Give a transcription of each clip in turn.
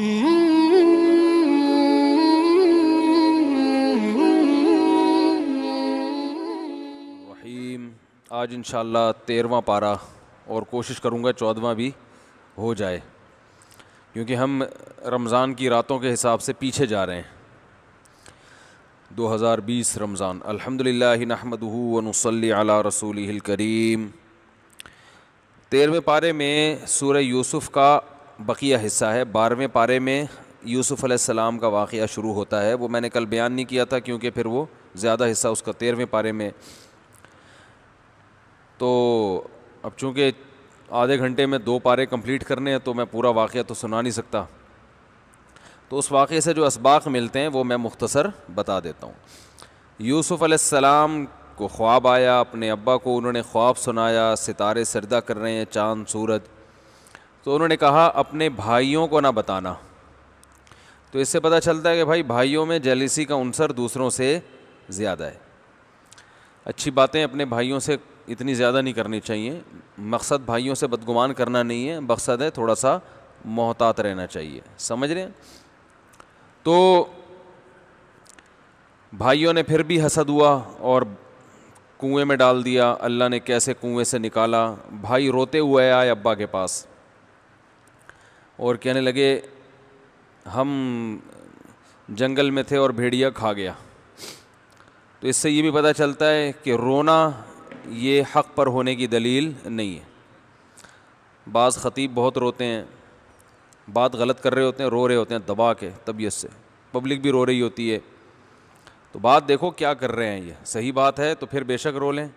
रहीम आज इन तेरवा पारा और कोशिश करूँगा चौदवा भी हो जाए क्योंकि हम रमज़ान की रातों के हिसाब से पीछे जा रहे हैं 2020 रमज़ान अल्हम्दुलिल्लाह नहमदहू वनसली अला रसूल करीम तेरहवें पारे में सूर्य यूसुफ़ का बकिया हिस्सा है बारहवें पारे में यूसुफ़ अलैहिस्सलाम का वाक़ शुरू होता है वो मैंने कल बयान नहीं किया था क्योंकि फिर वो ज़्यादा हिस्सा उसका तेरहवें पारे में तो अब चूँकि आधे घंटे में दो पारे कंप्लीट करने हैं तो मैं पूरा वाक़ तो सुना नहीं सकता तो उस वाक़े से जो इसबाक मिलते हैं वो मैं मुख्तसर बता देता हूँ यूसुफ़ अलैहिस्सलाम को ख्वाब आया अपने अब्बा को उन्होंने ख्वाब सुनाया सितारे सरदा कर रहे हैं चाँद सूरज तो उन्होंने कहा अपने भाइयों को ना बताना तो इससे पता चलता है कि भाई भाइयों में जेलिसी का उनसर दूसरों से ज़्यादा है अच्छी बातें अपने भाइयों से इतनी ज़्यादा नहीं करनी चाहिए मकसद भाइयों से बदगुमान करना नहीं है मकसद है थोड़ा सा मोहतात रहना चाहिए समझ रहे तो भाइयों ने फिर भी हसद हुआ और कुएं में डाल दिया अल्लाह ने कैसे कुएं से निकाला भाई रोते हुए आए अब्बा के पास और कहने लगे हम जंगल में थे और भेड़िया खा गया तो इससे ये भी पता चलता है कि रोना ये हक़ पर होने की दलील नहीं है बाज़ ख़तीब बहुत रोते हैं बात गलत कर रहे होते हैं रो रहे होते हैं दबा के तबीयत से पब्लिक भी रो रही होती है तो बात देखो क्या कर रहे हैं ये सही बात है तो फिर बेशक रो लें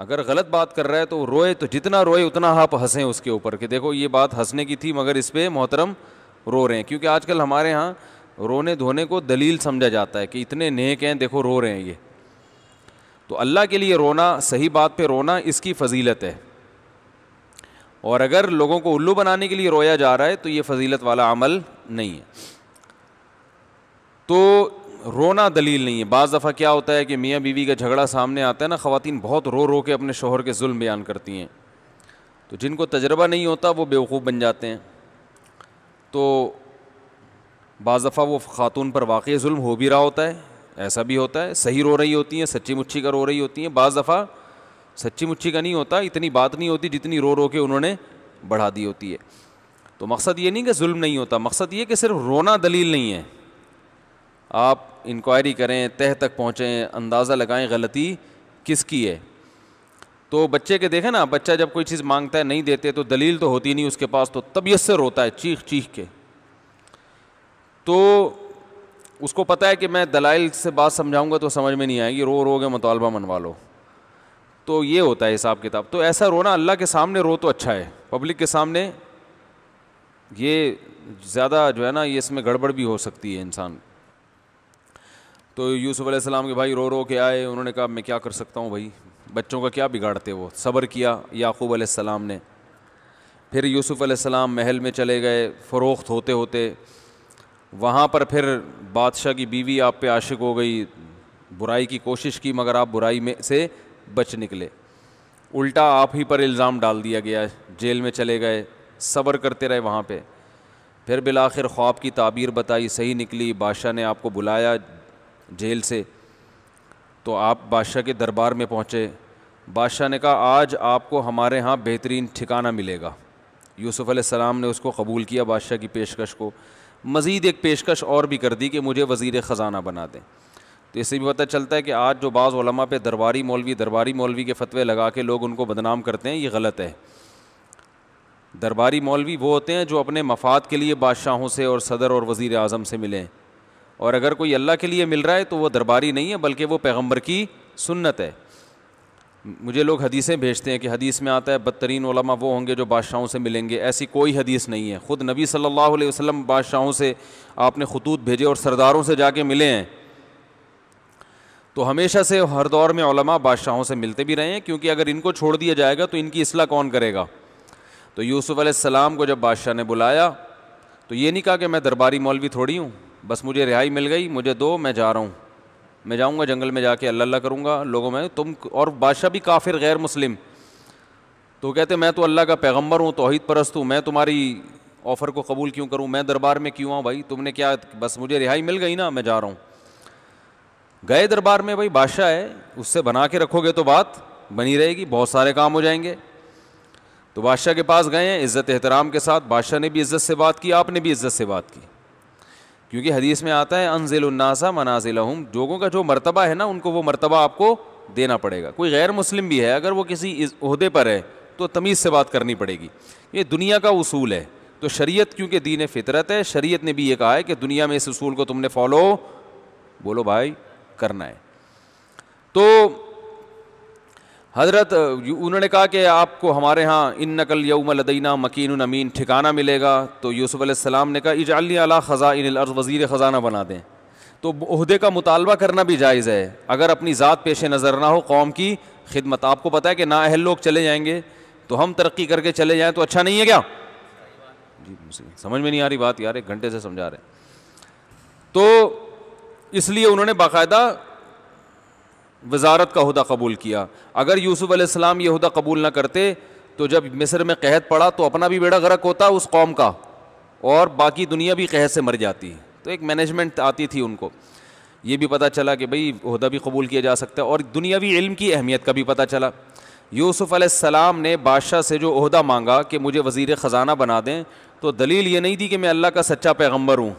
अगर गलत बात कर रहा है तो रोए तो जितना रोए उतना आप हंसें उसके ऊपर कि देखो ये बात हंसने की थी मगर इस पर मोहतरम रो रहे हैं क्योंकि आजकल हमारे यहाँ रोने धोने को दलील समझा जाता है कि इतने नेक हैं देखो रो रहे हैं ये तो अल्लाह के लिए रोना सही बात पर रोना इसकी फजीलत है और अगर लोगों को उल्लू बनाने के लिए रोया जा रहा है तो ये फजीलत वाला अमल नहीं है तो रोना दलील नहीं है बज़ दफ़ा क्या होता है कि मियाँ बीवी का झगड़ा सामने आता है ना ख़वान बहुत रो रो के अपने शोहर के जुल्म बयान करती हैं तो जिनको तजर्बा नहीं होता वो बेवकूफ़ बन जाते हैं तो बज़ दफ़ा वो ख़ातून पर वाकई जुल्म हो भी रहा होता है ऐसा भी होता है सही रो रही होती हैं सच्ची मुच्छी का रो रही होती हैं बज़ दफ़ा सच्ची मुच्छी का नहीं होता इतनी बात नहीं होती जितनी रो रो के उन्होंने बढ़ा दी होती है तो मकसद ये नहीं कि जुल्म नहीं होता मकसद ये कि सिर्फ रोना दलील नहीं है आप इंक्वायरी करें तह तक पहुँचें अंदाज़ा लगाएं गलती किसकी है तो बच्चे के देखें ना बच्चा जब कोई चीज़ मांगता है नहीं देते तो दलील तो होती नहीं उसके पास तो से रोता है चीख चीख के तो उसको पता है कि मैं दलाइल से बात समझाऊंगा तो समझ में नहीं आएगी रो रो के मुतालबा मनवा लो तो ये होता है हिसाब किताब तो ऐसा रोना अल्लाह के सामने रो तो अच्छा है पब्लिक के सामने ये ज़्यादा जो है ना ये इसमें गड़बड़ भी हो सकती है इंसान तो यूसुफ़ अलैहिस्सलाम के भाई रो रो के आए उन्होंने कहा मैं क्या कर सकता हूँ भाई बच्चों का क्या बिगाड़ते वो सब्र किया याकूब अलैहिस्सलाम ने फिर यूसुफ़ अलैहिस्सलाम महल में चले गए फ़रोख्त होते होते वहाँ पर फिर बादशाह की बीवी आप पे आशिक हो गई बुराई की कोशिश की मगर आप बुराई में से बच निकले उल्टा आप ही पर इल्ज़ाम डाल दिया गया जेल में चले गए सब्र करते रहे वहाँ पे फिर बिलाखिर ख्वाब की ताबीर बताई सही निकली बादशाह ने आपको बुलाया जेल से तो आप बादशाह के दरबार में पहुँचे बादशाह ने कहा आज आपको हमारे यहाँ बेहतरीन ठिकाना मिलेगा यूसुफ़ सलाम ने उसको कबूल किया बादशाह की पेशकश को मज़ीद एक पेशकश और भी कर दी कि मुझे वज़ी ख़जाना बना दें तो इससे भी पता चलता है कि आज जो बाज़ पे दरबारी मौलवी दरबारी मौलवी के फतवे लगा के लोग उनको बदनाम करते हैं ये गलत है दरबारी मौलवी वो होते हैं जो अपने मफाद के लिए बादशाहों से और सदर और वज़ी अजम से मिलें और अगर कोई अल्लाह के लिए मिल रहा है तो वो दरबारी नहीं है बल्कि वो पैगम्बर की सुन्नत है मुझे लोग हदीसें भेजते हैं कि हदीस में आता है बदतरीन ओलमा वो होंगे जो बादशाहों से मिलेंगे ऐसी कोई हदीस नहीं है ख़ुद नबी सल्लल्लाहु अलैहि वसल्लम बादशाहों से आपने खतूत भेजे और सरदारों से जाके मिले हैं तो हमेशा से हर दौर में ओलमा बादशाहों से मिलते भी रहे हैं क्योंकि अगर इनको छोड़ दिया जाएगा तो इनकी असलाह कौन करेगा तो यूसुफ़ को जब बादशाह ने बुलाया तो ये नहीं कहा कि मैं दरबारी मौलवी थोड़ी हूँ बस मुझे रिहाई मिल गई मुझे दो मैं जा रहा हूँ मैं जाऊँगा जंगल में जाके अल्लाह अल्लाह करूँगा लोगों में तुम और बादशाह भी काफिर गैर मुस्लिम तो कहते मैं तो अल्लाह का पैगम्बर हूँ तोहद परस्त हूँ मैं तुम्हारी ऑफ़र को कबूल क्यों करूँ मैं दरबार में क्यों आऊँ भाई तुमने क्या बस मुझे रिहाई मिल गई ना मैं जा रहा हूँ गए दरबार में भाई बादशाह है उससे बना के रखोगे तो बात बनी रहेगी बहुत सारे काम हो जाएंगे तो बादशाह के पास गए हैं इज़्ज़त एहतराम के साथ बादशाह ने भी इज़्ज़त से बात की आपने भी इज़्ज़त से बात की क्योंकि हदीस में आता है अनजिलनासा मनाजिल लोगों का जो मरतबा है ना उनको वो मरतबा आपको देना पड़ेगा कोई गैर मुस्लिम भी है अगर वो किसी अहदे पर है तो तमीज़ से बात करनी पड़ेगी ये दुनिया का उसूल है तो शरीयत क्योंकि दीन फितरत है शरीयत ने भी ये कहा है कि दुनिया में इस उसूल को तुमने फॉलो बोलो भाई करना है तो हजरत उन्होंने कहा कि आपको हमारे यहाँ इन नकल यौम लदीना मकीन अमीन ठिकाना मिलेगा तो यूसुफ़ अलैहिस्सलाम ने कहा इजाली अला ख़ज़ा इन वज़ी ख़ज़ाना बना दें तो अहदे का मुतालबा करना भी जायज़ है अगर अपनी ज़ात पेश नज़र ना हो कौम की खिदमत आपको पता है कि ना अहल लोग चले जाएँगे तो हम तरक्की करके चले जाएँ तो अच्छा नहीं है क्या जी समझ में नहीं आ रही बात यार एक घंटे से समझा रहे तो इसलिए उन्होंने बाकायदा वजारत का अहदा कबूल किया अगर यूसुफ़ अलैहिस्सलाम ये अहदा कबूल ना करते तो जब मिस्र में कहत पड़ा तो अपना भी बेड़ा गर्क होता उस कौम का और बाकी दुनिया भी कहत से मर जाती है तो एक मैनेजमेंट आती थी उनको ये भी पता चला कि भाई अहदा भी कबूल किया जा सकता है और दुनियावी इल्म की अहमियत का भी पता चला यूसुफ़ अलैहिस्सलाम ने बादशाह से जो अहदा मांगा कि मुझे वज़ी ख़जाना बना दें तो दलील ये नहीं थी कि मैं अल्लाह का सच्चा पैगम्बर हूँ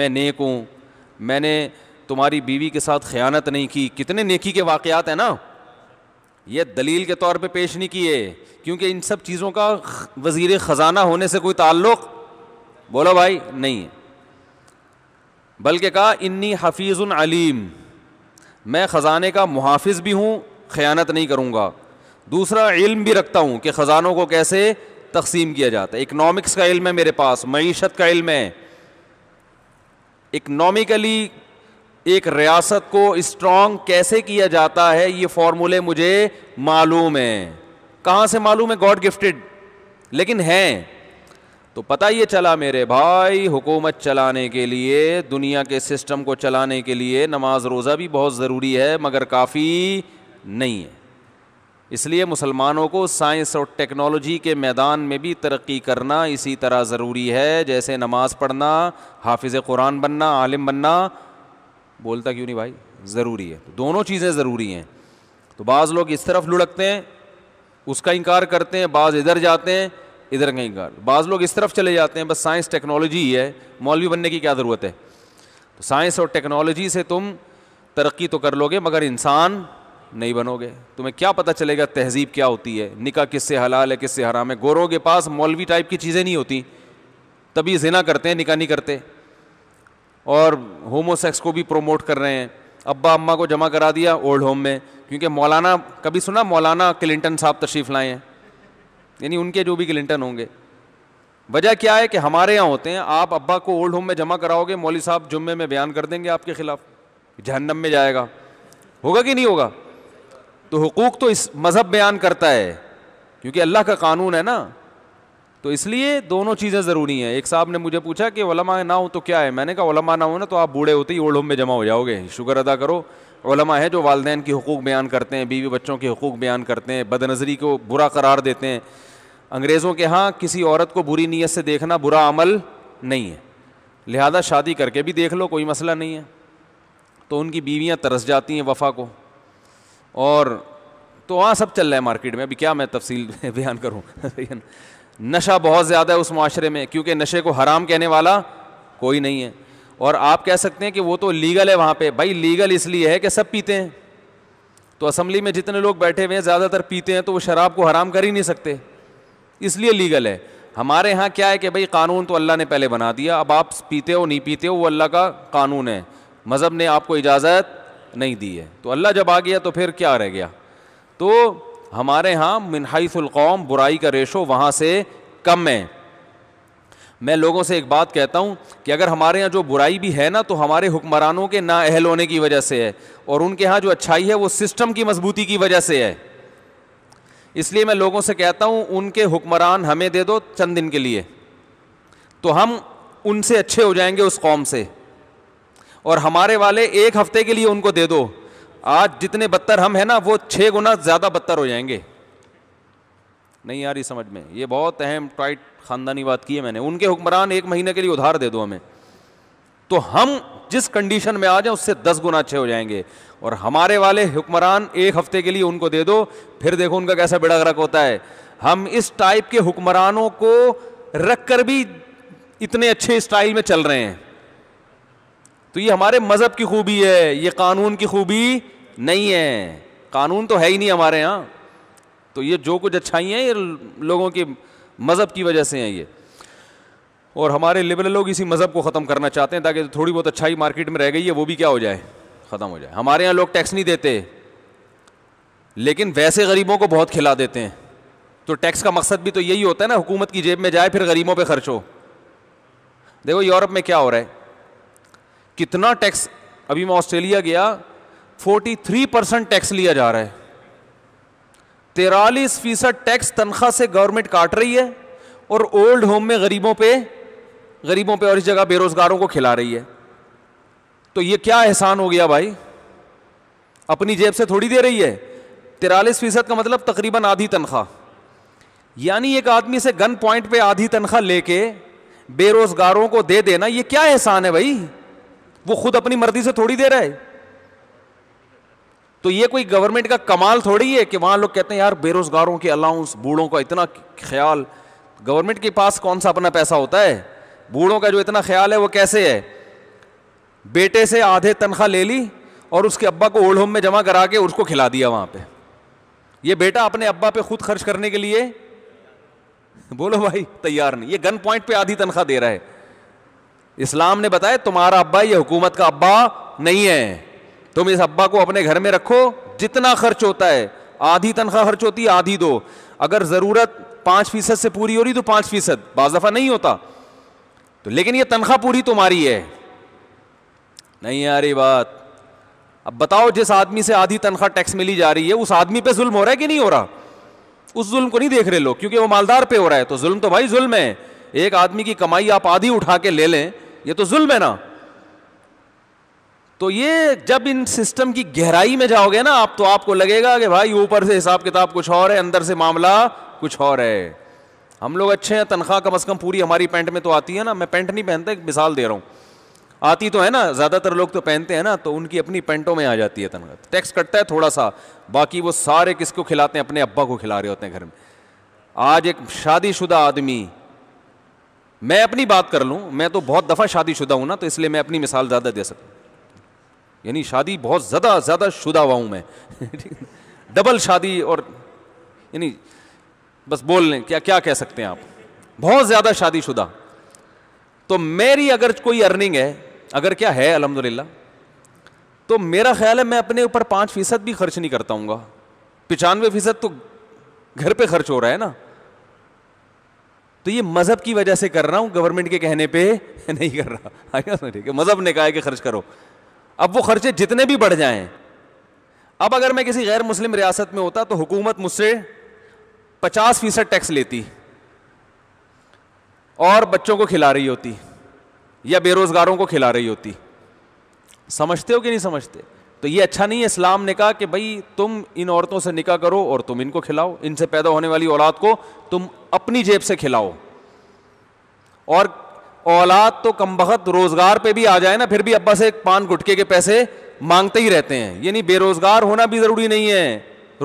मैं नेक हूँ मैंने तुम्हारी बीवी के साथ ख़यानत नहीं की कितने नेकी के वाक़ात हैं ना ये दलील के तौर पर पेश नहीं किए क्योंकि इन सब चीज़ों का वजीर ख़जाना होने से कोई ताल्लुक़ बोलो भाई नहीं बल्कि कहा इन्नी हफीज़ अलीम मैं ख़जाने का मुहाफ़ भी हूँ ख़यानत नहीं करूँगा दूसरा इल्म भी रखता हूँ कि ख़जानों को कैसे तकसीम किया जाता है इकनॉमिक्स का इल्म है मेरे पास मीशत का इल्म है इकनॉमिकली एक रियासत को स्ट्रॉन्ग कैसे किया जाता है ये फॉर्मूले मुझे मालूम है कहाँ से मालूम है गॉड गिफ्टेड लेकिन हैं तो पता ये चला मेरे भाई हुकूमत चलाने के लिए दुनिया के सिस्टम को चलाने के लिए नमाज रोज़ा भी बहुत ज़रूरी है मगर काफ़ी नहीं है इसलिए मुसलमानों को साइंस और टेक्नोलॉजी के मैदान में भी तरक्की करना इसी तरह ज़रूरी है जैसे नमाज़ पढ़ना हाफिज़ कुरान बनना आलिम बनना बोलता क्यों नहीं भाई ज़रूरी है तो दोनों चीज़ें ज़रूरी हैं तो बाज़ लोग इस तरफ लुढ़कते हैं उसका इनकार करते हैं बाज़ इधर जाते हैं इधर का इनकार बाज़ लोग इस तरफ चले जाते हैं बस साइंस टेक्नोलॉजी ही है मौलवी बनने की क्या ज़रूरत है तो साइंस और टेक्नोलॉजी से तुम तरक्की तो कर लोगे मगर इंसान नहीं बनोगे तुम्हें क्या पता चलेगा तहजीब क्या होती है निका किससे हलाल है किससे हराम है गोरों के पास मौलवी टाइप की चीज़ें नहीं होती तभी जिना करते हैं निका नहीं करते और होमोसेक्स को भी प्रोमोट कर रहे हैं अब्बा अम्मा को जमा करा दिया ओल्ड होम में क्योंकि मौलाना कभी सुना मौलाना क्लिंटन साहब तशरीफ़ लाए हैं यानी उनके जो भी क्लिंटन होंगे वजह क्या है कि हमारे यहाँ होते हैं आप अब्बा को ओल्ड होम में जमा कराओगे मौली साहब जुम्मे में बयान कर देंगे आपके खिलाफ जहन्नम में जाएगा होगा कि नहीं होगा तो हकूक़ तो इस मज़हब बयान करता है क्योंकि अल्लाह का कानून है ना तो इसलिए दोनों चीज़ें ज़रूरी हैं एक साहब ने मुझे पूछा कि वलमा ना हो तो क्या है मैंने कहा ना हो ना तो आप बूढ़े होते ही ओल्ड होम में जमा हो जाओगे शुक्र अदा करो वलमा है जो वालदेन के हकूक़ बयान करते हैं बीवी बच्चों के हकूक़ बयान करते हैं बदनज़री को बुरा करार देते हैं अंग्रेज़ों के यहाँ किसी औरत को बुरी नीयत से देखना बुरा अमल नहीं है लिहाजा शादी करके भी देख लो कोई मसला नहीं है तो उनकी बीवियाँ तरस जाती हैं वफा को और तो वहाँ सब चल रहा है मार्केट में अभी क्या मैं तफसील बयान करूँ नशा बहुत ज़्यादा है उस माशरे में क्योंकि नशे को हराम कहने वाला कोई नहीं है और आप कह सकते हैं कि वो तो लीगल है वहाँ पर भाई लीगल इसलिए है कि सब पीते हैं तो असम्बली में जितने लोग बैठे हुए हैं ज़्यादातर पीते हैं तो वो शराब को हराम कर ही नहीं सकते इसलिए लीगल है हमारे यहाँ क्या है कि भाई कानून तो अल्लाह ने पहले बना दिया अब आप पीते हो नहीं पीते हो वो अल्लाह का कानून है मज़हब ने आपको इजाज़त नहीं दी है तो अल्लाह जब आ गया तो फिर क्या रह गया तो हमारे यहाँ मिनहसलकौम बुराई का रेशो वहाँ से कम है मैं लोगों से एक बात कहता हूँ कि अगर हमारे यहाँ जो बुराई भी है ना तो हमारे हुक्मरानों के ना अहल होने की वजह से है और उनके यहाँ जो अच्छाई है वो सिस्टम की मजबूती की वजह से है इसलिए मैं लोगों से कहता हूँ उनके हुक्मरान हमें दे दो चंद दिन के लिए तो हम उनसे अच्छे हो जाएंगे उस कौम से और हमारे वाले एक हफ्ते के लिए उनको दे दो आज जितने बदतर हम हैं ना वो छः गुना ज़्यादा बदतर हो जाएंगे नहीं आ रही समझ में ये बहुत अहम टाइट खानदानी बात की है मैंने उनके हुक्मरान एक महीने के लिए उधार दे दो हमें तो हम जिस कंडीशन में आ जाए उससे दस गुना अच्छे हो जाएंगे और हमारे वाले हुक्मरान एक हफ्ते के लिए उनको दे दो फिर देखो उनका कैसा बेड़ा गरक होता है हम इस टाइप के हुक्मरानों को रख कर भी इतने अच्छे स्टाइल में चल रहे हैं तो ये हमारे मज़हब की खूबी है ये कानून की खूबी नहीं है कानून तो है ही नहीं हमारे यहाँ तो ये जो कुछ अच्छाइयाँ ये लोगों के मज़हब की वजह से हैं ये और हमारे लिबरल लोग इसी मज़हब को ख़त्म करना चाहते हैं ताकि थोड़ी बहुत अच्छाई मार्केट में रह गई है वो भी क्या हो जाए ख़त्म हो जाए हमारे यहाँ लोग टैक्स नहीं देते लेकिन वैसे गरीबों को बहुत खिला देते हैं तो टैक्स का मकसद भी तो यही होता है ना हुकूमत की जेब में जाए फिर गरीबों पर खर्च हो देखो यूरोप में क्या हो रहा है कितना टैक्स अभी मैं ऑस्ट्रेलिया गया 43 परसेंट टैक्स लिया जा रहा है तेरालीस फीसद टैक्स तनख्वाह से गवर्नमेंट काट रही है और ओल्ड होम में गरीबों पे गरीबों पे और इस जगह बेरोजगारों को खिला रही है तो ये क्या एहसान हो गया भाई अपनी जेब से थोड़ी दे रही है तिरालीस फीसद का मतलब तकरीबन आधी तनख्वाह यानी एक आदमी से गन पॉइंट पे आधी तनख्वाह लेके बेरोजगारों को दे देना ये क्या एहसान है भाई वो खुद अपनी मर्जी से थोड़ी दे रहा है तो ये कोई गवर्नमेंट का कमाल थोड़ी है कि वहां लोग कहते हैं यार बेरोजगारों के अलाउंस बूढ़ों का इतना ख्याल गवर्नमेंट के पास कौन सा अपना पैसा होता है बूढ़ों का जो इतना ख्याल है वो कैसे है बेटे से आधे तनख्वाह ले ली और उसके अब्बा को ओल्ड होम में जमा करा के उसको खिला दिया वहां पे ये बेटा अपने अब्बा पे खुद खर्च करने के लिए बोलो भाई तैयार नहीं ये गन पॉइंट पे आधी तनख्वाह दे रहा है इस्लाम ने बताया तुम्हारा अब्बा ये हुकूमत का अब्बा नहीं है तुम इस अब्बा को अपने घर में रखो जितना खर्च होता है आधी तनख्वाह खर्च होती है आधी दो अगर ज़रूरत पाँच फीसद से पूरी हो रही तो पाँच फीसद बाज दफ़ा नहीं होता तो लेकिन ये तनख्वाह पूरी तुम्हारी है नहीं यार ये बात अब बताओ जिस आदमी से आधी तनख्वाह टैक्स मिली जा रही है उस आदमी पे जुल्म हो रहा है कि नहीं हो रहा उस जुल्म को नहीं देख रहे लोग क्योंकि वो मालदार पे हो रहा है तो जुल्म तो भाई जुल्म है एक आदमी की कमाई आप आधी उठा के ले लें ये तो जुल्म है ना तो ये जब इन सिस्टम की गहराई में जाओगे ना आप तो आपको लगेगा कि भाई ऊपर से हिसाब किताब कुछ और है अंदर से मामला कुछ और है हम लोग अच्छे हैं तनख्वाह कम अज़ कम पूरी हमारी पैंट में तो आती है ना मैं पैंट नहीं पहनता एक मिसाल दे रहा हूँ आती तो है ना ज़्यादातर लोग तो पहनते हैं ना तो उनकी अपनी पैंटों में आ जाती है तनख्वाह टैक्स कटता है थोड़ा सा बाकी वो सारे किसको खिलाते हैं अपने अब्बा को खिला रहे होते हैं घर में आज एक शादीशुदा आदमी मैं अपनी बात कर लूँ मैं तो बहुत दफ़ा शादीशुदा हूँ ना तो इसलिए मैं अपनी मिसाल ज़्यादा दे सकता यानी शादी बहुत ज़्यादा ज़्यादा शुदा हुआ हूँ मैं डबल शादी और यानी बस बोल लें क्या क्या कह सकते हैं आप बहुत ज़्यादा शादीशुदा तो मेरी अगर कोई अर्निंग है अगर क्या है ला तो मेरा ख्याल है मैं अपने ऊपर पाँच फीसद भी खर्च नहीं करता हूँ पचानवे फीसद तो घर पे खर्च हो रहा है ना तो ये मजहब की वजह से कर रहा हूं गवर्नमेंट के कहने पे नहीं कर रहा ठीक हाँ, है मजहब ने कहा है कि खर्च करो अब वो खर्चे जितने भी बढ़ जाएं अब अगर मैं किसी गैर मुस्लिम रियासत में होता तो हुकूमत मुझसे पचास फीसद टैक्स लेती और बच्चों को खिला रही होती या बेरोजगारों को खिला रही होती समझते हो कि नहीं समझते तो ये अच्छा नहीं है इस्लाम ने कहा कि भाई तुम इन औरतों से निकाह करो और तुम इनको खिलाओ इनसे पैदा होने वाली औलाद को तुम अपनी जेब से खिलाओ और औलाद तो कम बखत रोजगार पे भी आ जाए ना फिर भी अब्बा से पान गुटके के पैसे मांगते ही रहते हैं यानी बेरोजगार होना भी जरूरी नहीं है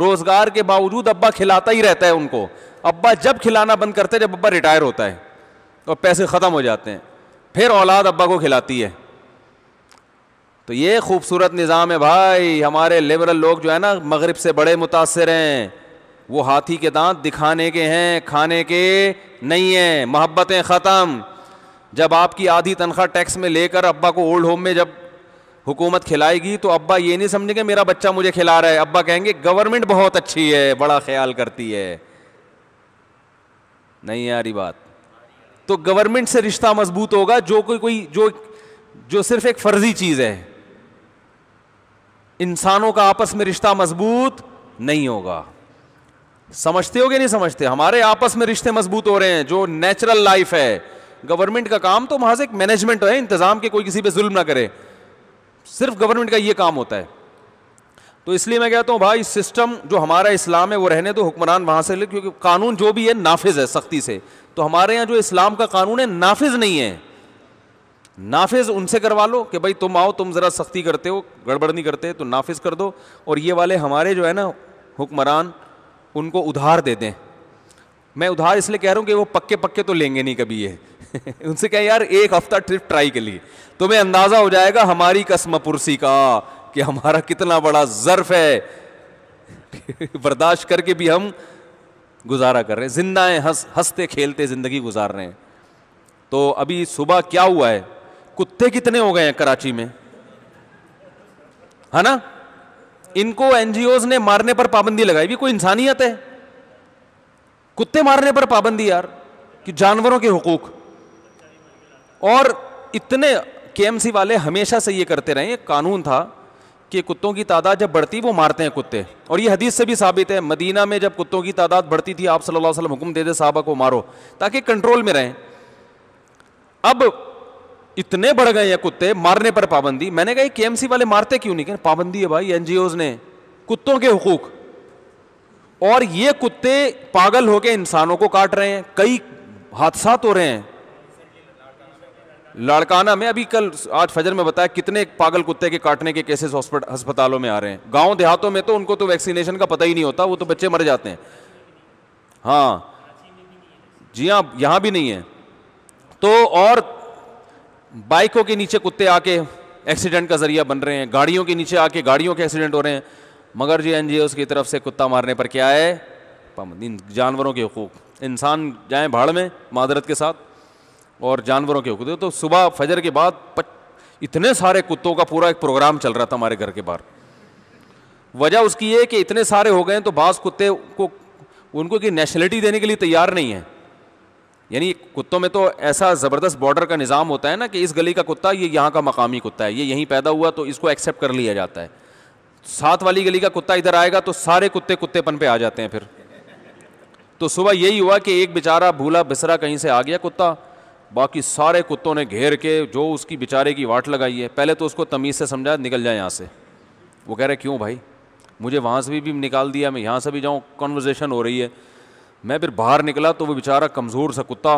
रोजगार के बावजूद अब्बा खिलाता ही रहता है उनको अब्बा जब खिलाना बंद करते हैं जब अब्बा रिटायर होता है और तो पैसे ख़त्म हो जाते हैं फिर औलाद अब्बा को खिलाती है तो ये खूबसूरत निज़ाम है भाई हमारे लिबरल लोग जो है ना मगरब से बड़े मुतासर हैं वो हाथी के दांत दिखाने के हैं खाने के नहीं हैं मोहब्बतें ख़त्म जब आपकी आधी तनख्वाह टैक्स में लेकर अब्बा को ओल्ड होम में जब हुकूमत खिलाएगी तो अब्बा ये नहीं समझेंगे मेरा बच्चा मुझे खिला रहा है अब्बा कहेंगे गवर्नमेंट बहुत अच्छी है बड़ा ख्याल करती है नहीं यारी बात तो गवर्नमेंट से रिश्ता मजबूत होगा जो कोई कोई जो जो सिर्फ एक फर्जी चीज़ है इंसानों का आपस में रिश्ता मजबूत नहीं होगा समझते हो गए नहीं समझते हमारे आपस में रिश्ते मजबूत हो रहे हैं जो नेचुरल लाइफ है गवर्नमेंट का काम तो से एक मैनेजमेंट है इंतजाम के कोई किसी पे जुल्म ना करे सिर्फ गवर्नमेंट का ये काम होता है तो इसलिए मैं कहता हूँ भाई सिस्टम जो हमारा इस्लाम है वो रहने दो हुक्मरान वहाँ से ले क्योंकि कानून जो भी है नाफिज है सख्ती से तो हमारे यहाँ जो इस्लाम का कानून है नाफिज नहीं है नाफिज उनसे करवा लो कि भाई तुम आओ तुम ज़रा सख्ती करते हो गड़बड़ नहीं करते तो नाफिज कर दो और ये वाले हमारे जो है ना हुक्मरान उनको उधार दे दें मैं उधार इसलिए कह रहा हूँ कि वो पक्के पक्के तो लेंगे नहीं कभी ये उनसे कह यार एक हफ्ता ट्रिप ट्राई के लिए तुम्हें अंदाज़ा हो जाएगा हमारी कसम पुरसी का कि हमारा कितना बड़ा ज़र्फ है बर्दाश्त करके भी हम गुजारा कर रहे हैं जिंदा हैं हंस हंसते खेलते ज़िंदगी गुजार रहे हैं तो अभी सुबह क्या हुआ है कुत्ते कितने हो गए हैं कराची में है ना इनको एनजीओज ने मारने पर पाबंदी लगाई भी कोई इंसानियत है कुत्ते मारने पर पाबंदी यार कि जानवरों के हकूक और इतने केएमसी वाले हमेशा से ये करते रहे एक कानून था कि कुत्तों की तादाद जब बढ़ती वो मारते हैं कुत्ते और ये हदीस से भी साबित है मदीना में जब कुत्तों की तादाद बढ़ती थी आप सल्लल्लाहु अलैहि वसल्लम हुक्म दे दे साहबा को मारो ताकि कंट्रोल में रहें अब इतने बढ़ गए हैं कुत्ते मारने पर पाबंदी मैंने कहा केएमसी वाले मारते क्यों नहीं कहें पाबंदी है भाई एनजीओज ने कुत्तों के हकूक और ये कुत्ते पागल होके इंसानों को काट रहे हैं कई हादसा हो रहे हैं लाड़काना में अभी कल आज फजर में बताया कितने पागल कुत्ते के काटने के केसेस अस्पतालों में आ रहे हैं गांव देहातों में तो उनको तो वैक्सीनेशन का पता ही नहीं होता वो तो बच्चे मर जाते हैं हाँ जी हाँ यहां भी नहीं है तो और बाइकों के नीचे कुत्ते आके एक्सीडेंट का जरिया बन रहे हैं गाड़ियों के नीचे आके गाड़ियों के एक्सीडेंट हो रहे हैं मगर जो एन जी एन की तरफ से कुत्ता मारने पर क्या है इन जानवरों के हकूक इंसान जाए भाड़ में मादरत के साथ और जानवरों के हकूक तो सुबह फजर के बाद इतने सारे कुत्तों का पूरा एक प्रोग्राम चल रहा था हमारे घर के बाहर वजह उसकी ये कि इतने सारे हो गए तो बास कुत्ते को उनको कि नेशनलिटी देने के लिए तैयार नहीं है यानी कुत्तों में तो ऐसा ज़बरदस्त बॉर्डर का निज़ाम होता है ना कि इस गली का कुत्ता ये यहाँ का मकामी कुत्ता है ये यहीं पैदा हुआ तो इसको एक्सेप्ट कर लिया जाता है साथ वाली गली का कुत्ता इधर आएगा तो सारे कुत्ते कुत्तेपन पे आ जाते हैं फिर तो सुबह यही हुआ कि एक बेचारा भूला बिसरा कहीं से आ गया कुत्ता बाकी सारे कुत्तों ने घेर के जो उसकी बेचारे की वाट लगाई है पहले तो उसको तमीज़ से समझा निकल जाए यहाँ से वो कह रहे क्यों भाई मुझे वहाँ से भी, भी निकाल दिया मैं यहाँ से भी जाऊँ कॉन्वर्जेशन हो रही है मैं फिर बाहर निकला तो वो बेचारा कमज़ोर सा कुत्ता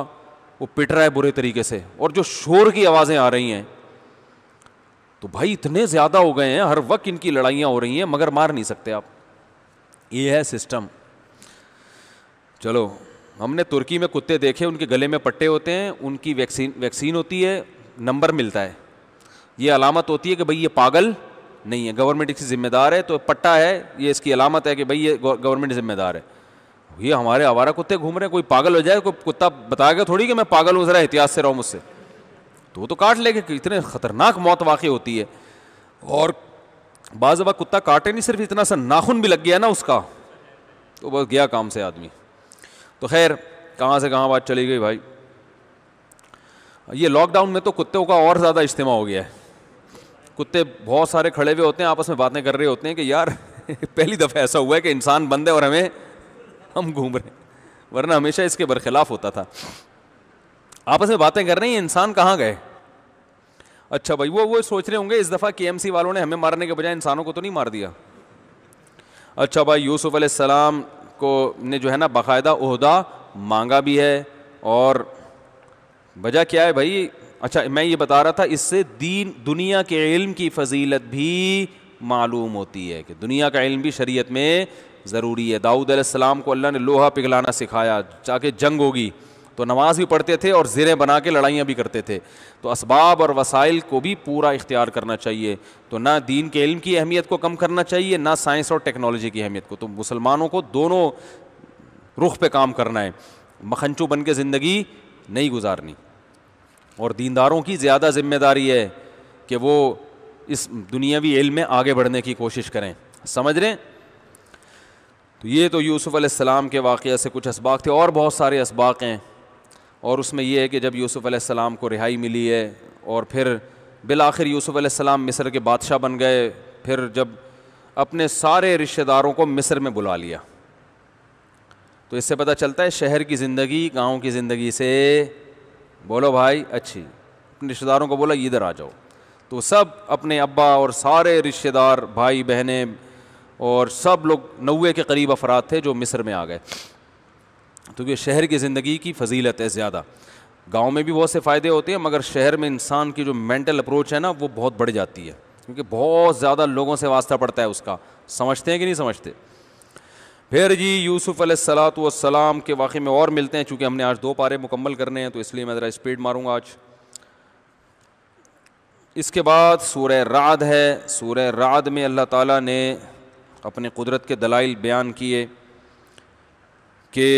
वो पिट रहा है बुरे तरीके से और जो शोर की आवाज़ें आ रही हैं तो भाई इतने ज़्यादा हो गए हैं हर वक्त इनकी लड़ाइयाँ हो रही हैं मगर मार नहीं सकते आप ये है सिस्टम चलो हमने तुर्की में कुत्ते देखे उनके गले में पट्टे होते हैं उनकी वैक्सीन वैक्सीन होती है नंबर मिलता है ये अलामत होती है कि भाई ये पागल नहीं है गवर्नमेंट इसकी ज़िम्मेदार है तो पट्टा है ये इसकी अलामत है कि भाई ये गवर्नमेंट ज़िम्मेदार है ये हमारे आवारा कुत्ते घूम रहे हैं कोई पागल हो जाए कोई कुत्ता गया थोड़ी कि मैं पागल हूँ ज़रा एहतियात से हूँ मुझसे तो वो तो काट लेंगे इतने ख़तरनाक मौत वाक़ होती है और बाज़ कुत्ता काटे नहीं सिर्फ इतना सा नाखून भी लग गया ना उसका तो बस गया काम से आदमी तो खैर कहाँ से कहाँ बात चली गई भाई ये लॉकडाउन में तो कुत्तों का और ज़्यादा इज्तम हो गया है कुत्ते बहुत सारे खड़े हुए होते हैं आपस में बातें कर रहे होते हैं कि यार पहली दफ़ा ऐसा हुआ है कि इंसान बंदे और हमें हम घूम रहे हैं वरना हमेशा इसके बरखिलाफ होता था आपस में बातें कर रहे हैं इंसान कहाँ गए अच्छा भाई वो वो सोच रहे होंगे इस दफ़ा के वालों ने हमें मारने के बजाय इंसानों को तो नहीं मार दिया अच्छा भाई यूसुफ अलैहिस्सलाम को ने जो है ना बाकायदा उहदा मांगा भी है और वजह क्या है भाई अच्छा मैं ये बता रहा था इससे दीन दुनिया के इल्म की फजीलत भी मालूम होती है कि दुनिया का इल्म भी शरीयत में ज़रूरी है दाऊद अलैहिस्सलाम को अल्लाह ने लोहा पिघलाना सिखाया जाके जंग होगी तो नमाज भी पढ़ते थे और ज़ेरें बना के लड़ाइयाँ भी करते थे तो इसबाब और वसाइल को भी पूरा इख्तियार करना चाहिए तो ना दीन के इल्म की अहमियत को कम करना चाहिए ना साइंस और टेक्नोलॉजी की अहमियत को तो मुसलमानों को दोनों रुख पर काम करना है मखनचू बन के ज़िंदगी नहीं गुजारनी और दीनदारों की ज़्यादा जिम्मेदारी है कि वो इस दुनियावी इल्म में आगे बढ़ने की कोशिश करें समझ रहे हैं तो ये तो यूसुफ़ अलैहिस्सलाम के वाक़े से कुछ इसबाक थे और बहुत सारे इसबाक हैं और उसमें यह है कि जब यूसुफ़ अलैहिस्सलाम को रिहाई मिली है और फिर बिल आखिर यूसुफ़ अलैहिस्सलाम मिस्र के बादशाह बन गए फिर जब अपने सारे रिश्तेदारों को मिस्र में बुला लिया तो इससे पता चलता है शहर की ज़िंदगी गाँव की ज़िंदगी से बोलो भाई अच्छी अपने रिश्तेदारों को बोला इधर आ जाओ तो सब अपने अब्बा और सारे रिश्तेदार भाई बहनें और सब लोग नवे के करीब अफराद थे जो मिस्र में आ गए तो ये शहर की ज़िंदगी की फजीलत है ज़्यादा गांव में भी बहुत से फ़ायदे होते हैं मगर शहर में इंसान की जो मेंटल अप्रोच है ना वो बहुत बढ़ जाती है क्योंकि बहुत ज़्यादा लोगों से वास्ता पड़ता है उसका समझते हैं कि नहीं समझते फिर जी यूसुफ़ सलाम के वाक़े में और मिलते हैं चूँकि हमने आज दो पारे मुकम्मल करने हैं तो इसलिए मैं ज़रा स्पीड मारूँगा आज इसके बाद सूर राद है सूर राद में अल्लाह ताला ने अपने कुदरत के दलाइल बयान किए कि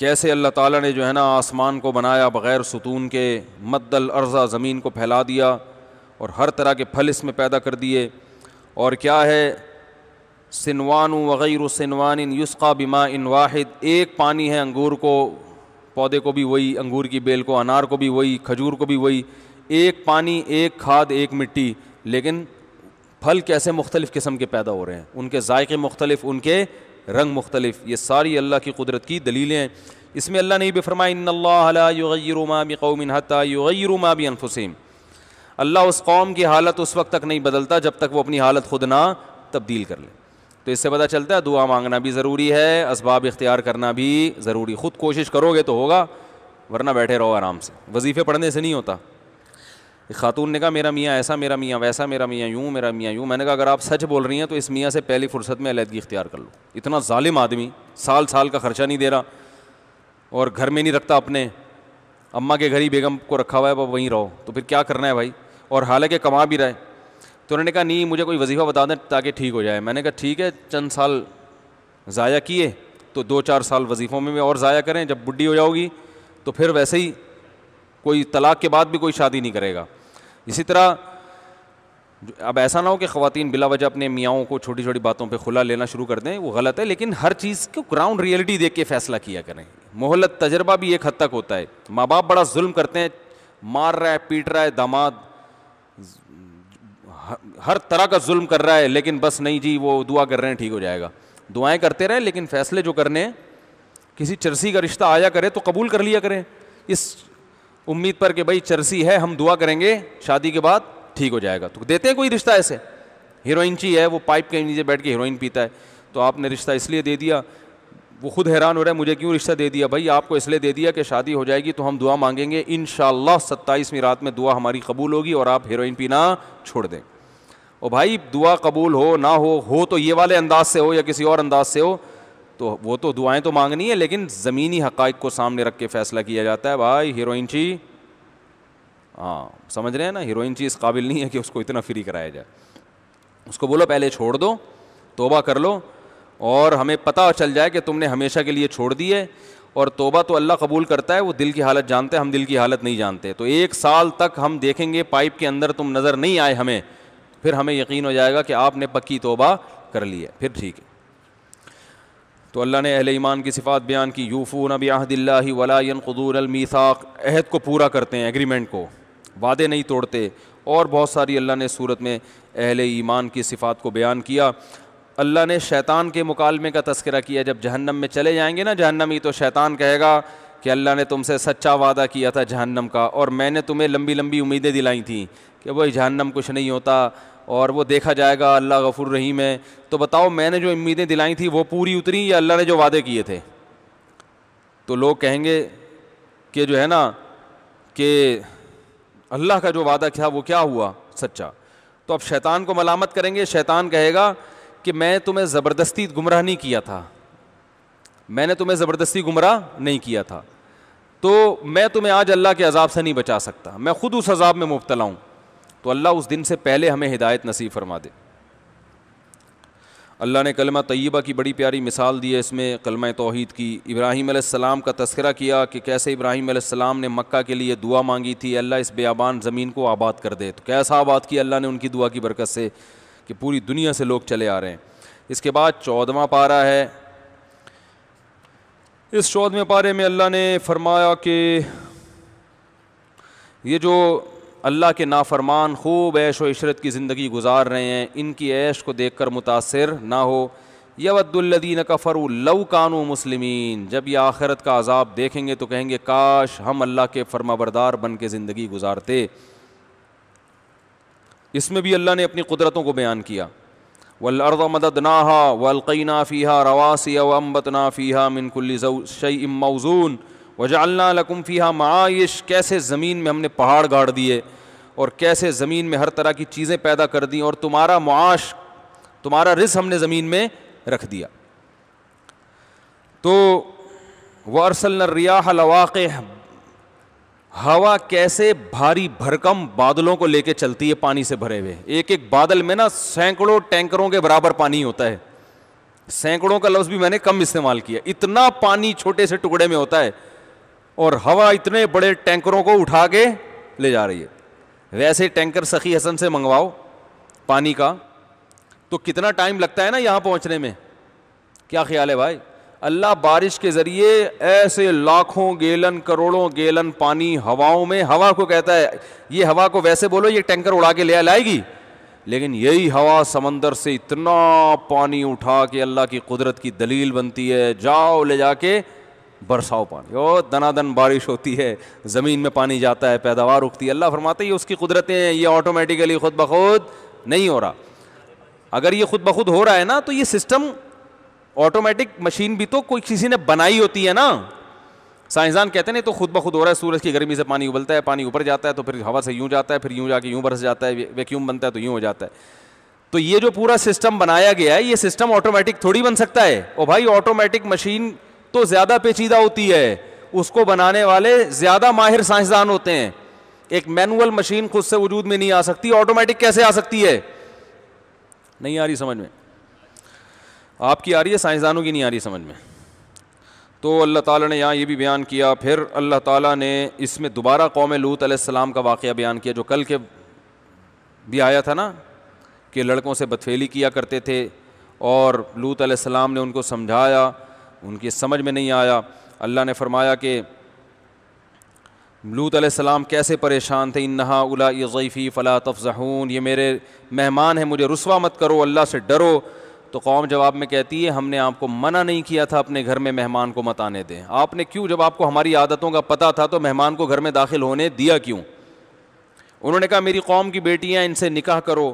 कैसे अल्लाह ताला ने जो है ना आसमान को बनाया बग़ैर सुतून के मद्दल अर्ज़ा ज़मीन को फैला दिया और हर तरह के फल इसमें पैदा कर दिए और क्या है सिनवानु वग़ैर सिनवान युस्का बिमा इन वाहिद एक पानी है अंगूर को पौधे को भी वही अंगूर की बेल को अनार को भी वही खजूर को भी वही एक पानी एक खाद एक मिट्टी लेकिन फल कैसे मुख्तलिफ़ किस्म के पैदा हो रहे हैं उनके जायके मुख्तलिफ उनके रंग मुख्तलिफ ये सारी अल्लाह की कुदरत की दलीलें हैं इसमें अल्लाह ने भी फरमाया भी अनफुसम अल्लाह उस कौम की हालत उस वक्त तक नहीं बदलता जब तक वो अपनी हालत खुद ना तब्दील कर ले तो इससे पता चलता है दुआ मांगना भी ज़रूरी है इसबाब इख्तियार करना भी ज़रूरी खुद कोशिश करोगे तो होगा वरना बैठे रहो आराम से वजीफ़े पढ़ने से नहीं होता खातून ने कहा मेरा मियाँ ऐसा मेरा मियाँ वैसा मेरा मियाँ यूँ मेरा मियाँ यूँ मैंने कहा अगर आप सच बोल रही हैं तो इस मियाँ से पहली फुर्सत में अलहदगी इख्तियार कर लो इतना ालिम आदमी साल साल का ख़र्चा नहीं दे रहा और घर में नहीं रखता अपने अम्मा के घर ही बेगम को रखा हुआ है वहीं रहो तो फिर क्या करना है भाई और हालांकि कमा भी रहे तो उन्होंने कहा नहीं मुझे कोई वजीफ़ा बता दें ताकि ठीक हो जाए मैंने कहा ठीक है चंद साल ज़ाया किए तो दो चार साल वजीफ़ों में भी और ज़ाया करें जब बुढ़ी हो जाओगी तो फिर वैसे ही कोई तलाक के बाद भी कोई शादी नहीं करेगा इसी तरह अब ऐसा ना हो कि ख़वान बिला वजह अपने मियाओं को छोटी छोटी बातों पे खुला लेना शुरू कर दें वो गलत है लेकिन हर चीज़ को ग्राउंड रियलिटी देख के फ़ैसला किया करें मोहलत तजर्बा भी एक हद तक होता है माँ बाप बड़ा जुल्म करते हैं मार रहा है पीट रहा है दामाद हर तरह का जुल्म कर रहा है लेकिन बस नहीं जी वो दुआ कर रहे हैं ठीक हो जाएगा दुआएँ करते रहें लेकिन फ़ैसले जो करने हैं किसी चरसी का रिश्ता आया करें तो कबूल कर लिया करें इस उम्मीद पर कि भाई चरसी है हम दुआ करेंगे शादी के बाद ठीक हो जाएगा तो देते हैं कोई रिश्ता ऐसे हीरोइन ची है वो पाइप के नीचे बैठ के हीरोइन पीता है तो आपने रिश्ता इसलिए दे दिया वो खुद हैरान हो रहा है मुझे क्यों रिश्ता दे दिया भाई आपको इसलिए दे दिया कि शादी हो जाएगी तो हम दुआ मांगेंगे इन शाह सत्ताईसवीं रात में दुआ हमारी कबूल होगी और आप हीरोइन पीना छोड़ दें और भाई दुआ कबूल हो ना हो हो तो ये वाले अंदाज से हो या किसी और अंदाज से हो तो वो तो दुआएं तो मांगनी है लेकिन ज़मीनी हक़ को सामने रख के फ़ैसला किया जाता है भाई हीरोइन ची हाँ समझ रहे हैं ना हीरोइन ची इस काबिल नहीं है कि उसको इतना फ्री कराया जाए उसको बोलो पहले छोड़ दो तोबा कर लो और हमें पता चल जाए कि तुमने हमेशा के लिए छोड़ दी है और तोबा तो अल्लाह कबूल करता है वो दिल की हालत जानते हैं हम दिल की हालत नहीं जानते तो एक साल तक हम देखेंगे पाइप के अंदर तुम नज़र नहीं आए हमें फिर हमें यकीन हो जाएगा कि आपने पक्की तोबा कर ली है फिर ठीक है तो अल्लाह ने अहले ईमान की सिफात बयान की यूफ़ू नबी अहदिल्ला वलायन अलमीसाक अहद को पूरा करते हैं एग्रीमेंट को वादे नहीं तोड़ते और बहुत सारी अल्लाह ने सूरत में अहल ईमान की सिफात को बयान किया अल्लाह ने शैतान के मुकालमे का तस्करा किया जब जहन्नम में चले जाएंगे ना ही तो शैतान कहेगा कि अल्लाह ने तुमसे सच्चा वादा किया था जहन्नम का और मैंने तुम्हें लंबी लंबी उम्मीदें दिलाई थी कि भाई जहन्नम कुछ नहीं होता और वो देखा जाएगा अल्लाह गफुर रही है तो बताओ मैंने जो उम्मीदें दिलाई थी वो पूरी उतरी या अल्लाह ने जो वादे किए थे तो लोग कहेंगे कि जो है ना कि अल्लाह का जो वादा था वो क्या हुआ सच्चा तो अब शैतान को मलामत करेंगे शैतान कहेगा कि मैं तुम्हें ज़बरदस्ती गुमराह नहीं किया था मैंने तुम्हें ज़बरदस्ती गुमराह नहीं किया था तो मैं तुम्हें आज अल्लाह के अजाब से नहीं बचा सकता मैं खुद उस अजाब में मुबतला हूँ तो अल्लाह उस दिन से पहले हमें हिदायत नसीब फरमा दे अल्लाह ने कलमा तयबा की बड़ी प्यारी मिसाल दी है इसमें कलमा तोहद की इब्राहिम सलाम का तस्करा किया कि कैसे इब्राहिम सलाम ने मक्का के लिए दुआ मांगी थी अल्लाह इस बेआबान ज़मीन को आबाद कर दे तो कैसा आबाद किया अल्लाह ने उनकी दुआ की बरकत से कि पूरी दुनिया से लोग चले आ रहे हैं इसके बाद चौदवा पारा है इस चौदहवें पारे में अल्लाह ने फरमाया कि ये जो अल्लाह के नाफरमान खूब ऐश व इशरत की ज़िंदगी गुजार रहे हैं इनकी ऐश को देख कर मुतासर ना हो का फरु लव कानू मुसलमिन जब यह आखिरत का अजाब देखेंगे तो कहेंगे काश हम अल्लाह के फर्माबरदार बन के ज़िंदगी गुजारते इसमें भी अल्लाह ने अपनी कुदरतों को बयान किया वलर्द मदद ना हा वलकई नाफ़ी रवासी अम्बत नाफ़ी मिनकुल्ली शई मौजून वजालना लकुम फ़िया माइश कैसे ज़मीन में हमने पहाड़ गाड़ दिए और कैसे ज़मीन में हर तरह की चीज़ें पैदा कर दी और तुम्हारा मुआश तुम्हारा रिस हमने ज़मीन में रख दिया तो व अरसल रियाह लवाक़ हवा कैसे भारी भरकम बादलों को लेके चलती है पानी से भरे हुए एक एक बादल में ना सैकड़ों टैंकरों के बराबर पानी होता है सैकड़ों का लफ्ज़ भी मैंने कम इस्तेमाल किया इतना पानी छोटे से टुकड़े में होता है और हवा इतने बड़े टैंकरों को उठा के ले जा रही है वैसे टैंकर सखी हसन से मंगवाओ पानी का तो कितना टाइम लगता है ना यहाँ पहुँचने में क्या ख्याल है भाई अल्लाह बारिश के ज़रिए ऐसे लाखों गेलन करोड़ों गेलन पानी हवाओं में हवा को कहता है ये हवा को वैसे बोलो ये टैंकर उड़ा के ले लाएगी लेकिन यही हवा समंदर से इतना पानी उठा के अल्लाह की कुदरत की दलील बनती है जाओ ले जाके बरसाओ पानी ओ दनादन बारिश होती है ज़मीन में पानी जाता है पैदावार उगती है अल्लाह फरमाते ये उसकी कुदरतें हैं ये ऑटोमेटिकली खुद ब खुद नहीं हो रहा अगर ये खुद ब खुद हो रहा है ना तो ये सिस्टम ऑटोमेटिक मशीन भी तो कोई किसी ने बनाई होती है ना साइंसदान कहते नहीं तो खुद ब खुद हो रहा है सूरज की गर्मी से पानी उबलता है पानी ऊपर जाता है तो फिर हवा से यूँ जाता है फिर यूँ जाके यूँ बरस जाता है वैक्यूम बनता है तो यूँ हो जाता है तो ये जो पूरा सिस्टम बनाया गया है ये सिस्टम ऑटोमेटिक थोड़ी बन सकता है और भाई ऑटोमेटिक मशीन तो ज़्यादा पेचीदा होती है उसको बनाने वाले ज़्यादा माहिर साइंसदान होते हैं एक मैनुअल मशीन खुद से वजूद में नहीं आ सकती ऑटोमेटिक कैसे आ सकती है नहीं आ रही समझ में आपकी आ रही है साइंसदानों की नहीं आ रही समझ में तो अल्लाह ताला ने यहाँ ये भी बयान किया फिर अल्लाह ताला ने इसमें दोबारा कौम लूत आसमाम का वाक़ बयान किया जो कल के भी आया था ना कि लड़कों से बदफेली किया करते थे और लूत आसमाम ने उनको समझाया उनकी समझ में नहीं आया अल्लाह ने फरमाया कि लूत सलाम कैसे परेशान थे इन्हा उला ज़ैफ़ी फ़ला तफजहून ये मेरे मेहमान हैं मुझे रसवा मत करो अल्लाह से डरो तो कौम जवाब में कहती है हमने आपको मना नहीं किया था अपने घर में मेहमान को मत आने दें आपने क्यों जब आपको हमारी आदतों का पता था तो मेहमान को घर में दाखिल होने दिया क्यों उन्होंने कहा मेरी कौम की बेटियाँ इनसे निकाह करो